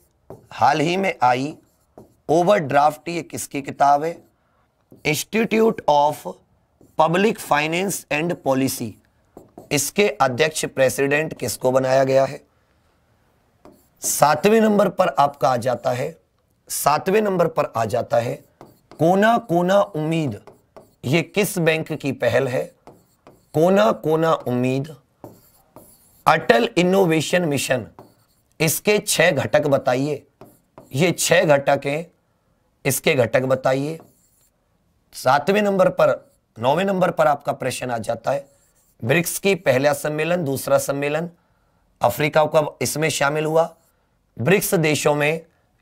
हाल ही में आई ओवरड्राफ्ट ये किसकी किताब है institute of public finance and policy इसके अध्यक्ष प्रेसिडेंट किसको बनाया गया है सातवें नंबर पर आपका आ जाता है सातवें नंबर पर आ जाता है कोना कोना उम्मीद ये किस बैंक की पहल है कोना कोना उम्मीद अटल इनोवेशन मिशन इसके छह घटक बताइए ये छह घटक हैं इसके घटक बताइए सातवें नंबर पर नौवें नंबर पर आपका प्रश्न आ जाता है ब्रिक्स की पहला सम्मेलन दूसरा सम्मेलन अफ्रीका का इसमें शामिल हुआ ब्रिक्स देशों में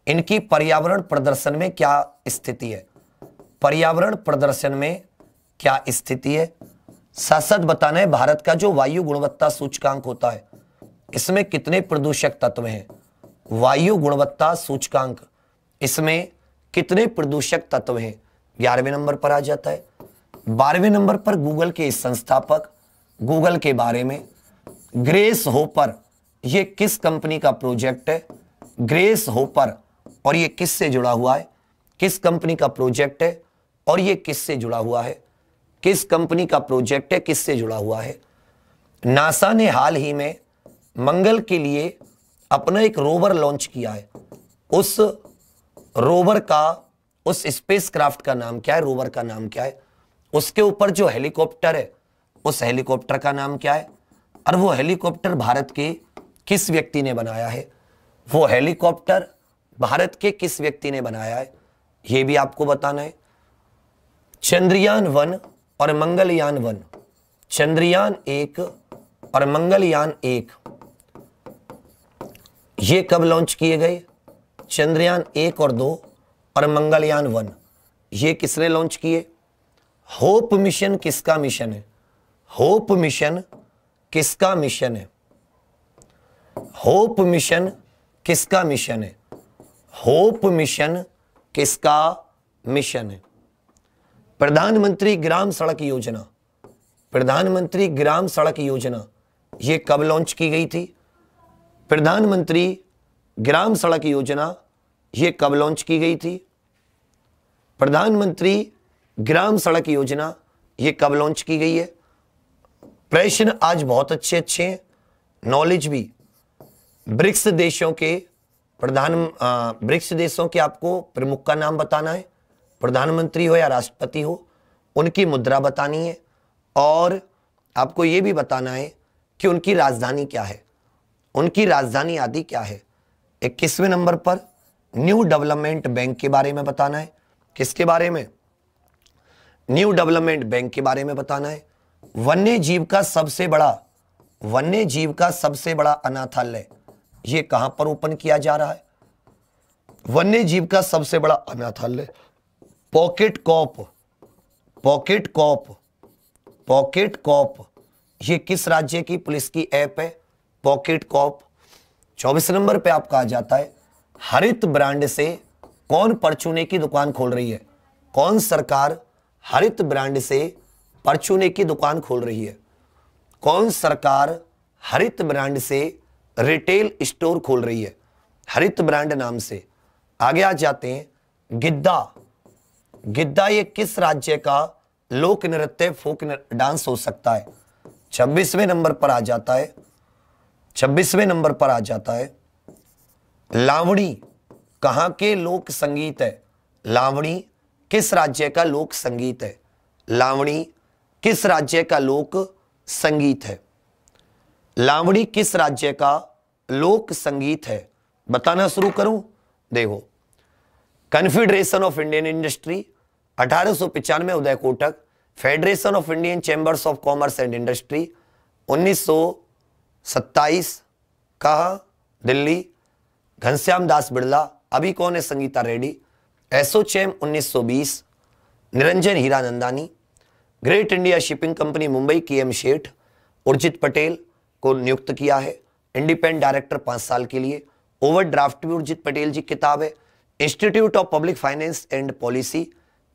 इनकी पर्यावरण प्रदर्शन में क्या स्थिति है पर्यावरण प्रदर्शन में क्या स्थिति है साथ साथ बताना है भारत का जो वायु गुणवत्ता सूचकांक होता है इसमें कितने प्रदूषक तत्व हैं वायु गुणवत्ता सूचकांक इसमें कितने प्रदूषक तत्व हैं ग्यारहवें नंबर पर आ जाता है बारहवें नंबर पर गूगल के संस्थापक गूगल के बारे में ग्रेस होपर ये किस कंपनी का प्रोजेक्ट है ग्रेस होपर और ये किससे जुड़ा हुआ है किस कंपनी का प्रोजेक्ट है और ये किससे जुड़ा हुआ है किस कंपनी का प्रोजेक्ट है किससे जुड़ा हुआ है नासा ने हाल ही में मंगल के लिए अपना एक रोवर लॉन्च किया है उस रोवर का उस स्पेसक्राफ्ट का नाम क्या है रोवर का नाम क्या है उसके ऊपर जो हेलीकॉप्टर है उस हेलीकॉप्टर का नाम क्या है और वो हेलीकॉप्टर भारत के किस व्यक्ति ने बनाया है वो हेलीकॉप्टर भारत के किस व्यक्ति ने बनाया है ये भी आपको बताना है चंद्रयान वन और मंगलयान वन चंद्रयान एक और मंगलयान एक ये कब लॉन्च किए गए चंद्रयान एक और दो और मंगलयान वन ये किसने लॉन्च किए होप मिशन किसका मिशन है होप मिशन किसका मिशन है होप मिशन किसका मिशन है होप मिशन किसका मिशन है प्रधानमंत्री ग्राम सड़क योजना प्रधानमंत्री ग्राम सड़क योजना ये कब लॉन्च की गई थी प्रधानमंत्री ग्राम सड़क योजना ये कब लॉन्च की गई थी प्रधानमंत्री ग्राम सड़क योजना ये कब लॉन्च की गई है प्रश्न आज बहुत अच्छे अच्छे हैं नॉलेज भी ब्रिक्स देशों के प्रधान ब्रिक्स देशों के आपको प्रमुख का नाम बताना है प्रधानमंत्री हो या राष्ट्रपति हो उनकी मुद्रा बतानी है और आपको ये भी बताना है कि उनकी राजधानी क्या है उनकी राजधानी आदि क्या है इक्कीसवें नंबर पर न्यू डेवलपमेंट बैंक के बारे में बताना है किसके बारे में न्यू डेवलपमेंट बैंक के बारे में बताना है वन्य जीव का सबसे बड़ा वन्य जीव का सबसे बड़ा अनाथालय यह कहां पर ओपन किया जा रहा है वन्य जीव का सबसे बड़ा अनाथालय pocket cop pocket cop pocket cop ये किस राज्य की पुलिस की ऐप है पॉकेट कॉप चौबीस नंबर पे आपका आ जाता है हरित ब्रांड से कौन परचूने की दुकान खोल रही है कौन सरकार हरित ब्रांड से परचूने की दुकान खोल रही है कौन सरकार हरित ब्रांड से रिटेल स्टोर खोल रही है हरित ब्रांड नाम से आगे आ जाते हैं गिद्दा गिद्धा ये किस राज्य का लोक नृत्य फोक डांस हो सकता है छब्बीसवें नंबर पर आ जाता है छब्बीसवें नंबर पर आ जाता है लावणी कहाँ के लोक संगीत है लावणी किस राज्य का लोक संगीत है लावणी किस राज्य का लोक संगीत है लावणी किस राज्य का लोक संगीत है बताना शुरू करूं देखो कन्फेडरेशन ऑफ इंडियन इंडस्ट्री अठारह Uday Kotak federation of Indian chambers of commerce and industry 1927 कहा दिल्ली घनश्याम दास बिड़ला अभी कौन है Sangita Reddy ASSOCHAM 1920 Niranjan Hiranandani great India shipping company Mumbai K M शेठ उर्जित पटेल को नियुक्त किया है इंडिपेंडेंट डायरेक्टर पांच साल के लिए ओवर ड्राफ्ट भी उर्जित पटेल जी किताब है institute of public finance and policy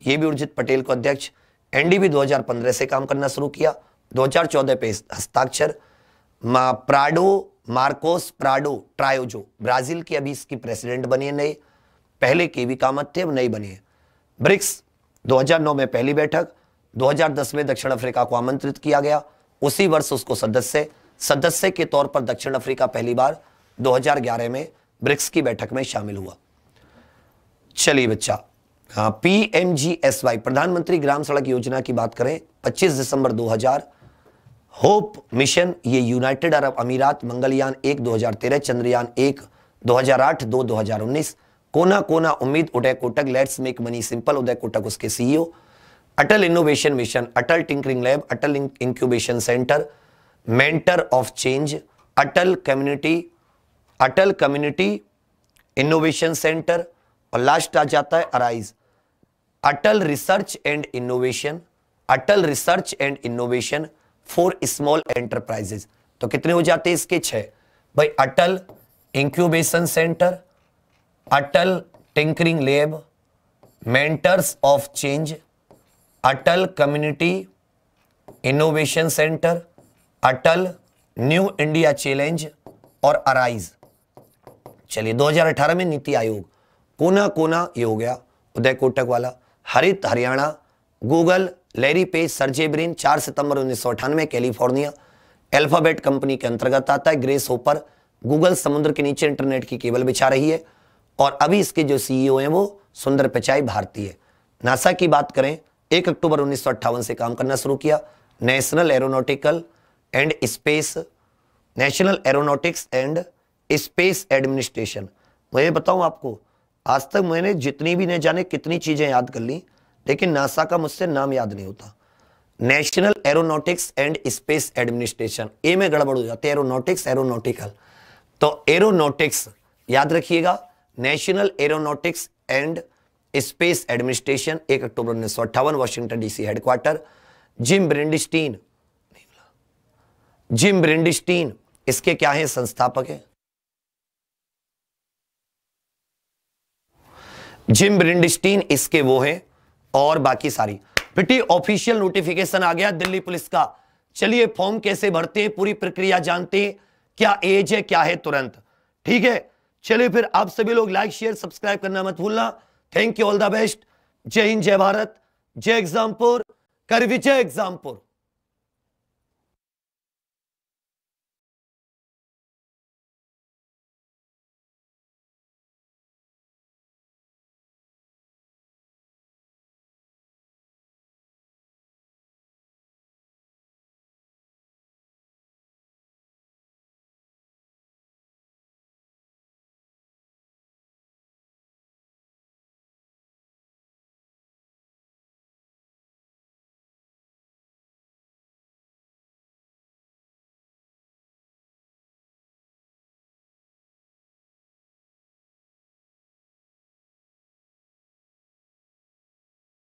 ये भी उर्जित पटेल को अध्यक्ष एनडीबी 2015 से काम करना शुरू किया 2014 पे हस्ताक्षर Prado Marcos Prado Troyjo Brazil की अभी इसकी प्रेसिडेंट बनी है नई पहले के भी कामत थे अब नई बनी है ब्रिक्स 2009 में पहली बैठक 2010 में दक्षिण अफ्रीका को आमंत्रित किया गया उसी वर्ष उसको सदस्य सदस्य के तौर पर दक्षिण अफ्रीका पहली बार 2011 में ब्रिक्स की बैठक में शामिल हुआ चलिए बच्चा हाँ पीएमजीएसवाई प्रधानमंत्री ग्राम सड़क योजना की बात करें 25 दिसंबर 2000 होप मिशन ये यूनाइटेड अरब अमीरात मंगलयान एक 2013 चंद्रयान एक 2008 दो 2019 कोना कोना उम्मीद Uday Kotak let's make money simple Uday Kotak उसके CEO e Atal innovation mission Atal tinkering lab Atal incubation centre mentor of change Atal community Atal community innovation centre और लास्ट आ जाता है arise Atal research and innovation Atal research and innovation for small enterprises तो कितने हो जाते हैं इसके छह भाई Atal incubation centre Atal tinkering lab mentors of change Atal community innovation centre Atal new India challenge और अराइज चलिए 2018 में नीति आयोग कोना कोना ये हो गया उदय कोटक वाला Harit Haryana Google Larry Page Sergey Brin 4 सितंबर उन्नीस कैलिफोर्निया एल्फाबेट कंपनी के अंतर्गत आता है ग्रेस होपर गूगल समुद्र के नीचे इंटरनेट की केबल बिछा रही है और अभी इसके जो सीईओ e हैं वो सुंदर पिचाई भारतीय है नासा की बात करें एक अक्टूबर उन्नीस से काम करना शुरू किया national aeronautical and space national aeronautics and space administration मैं बताऊं आपको आज तक मैंने जितनी भी न जाने कितनी चीज़ें याद कर ली लेकिन नासा का मुझसे नाम याद नहीं होता national aeronautics and space administration A में गड़बड़ हो जाती है एरोनॉटिक्स एरोनॉटिकल तो एरोनॉटिक्स याद रखिएगा national aeronautics and space administration एक अक्टूबर उन्नीस सौ अट्ठावन Washington DC headquarter Jim Bridenstine Jim Bridenstine इसके क्या है संस्थापक है जिम ब्रिंडस्टीन इसके वो हैं और बाकी सारी बेटी ऑफिशियल नोटिफिकेशन आ गया दिल्ली पुलिस का चलिए फॉर्म कैसे भरते हैं पूरी प्रक्रिया जानते हैं क्या एज है क्या है तुरंत ठीक है चलिए फिर आप सभी लोग लाइक शेयर सब्सक्राइब करना मत भूलना thank you all the best जय हिंद जय भारत जय एग्जामपुर कर विजय एग्जामपुर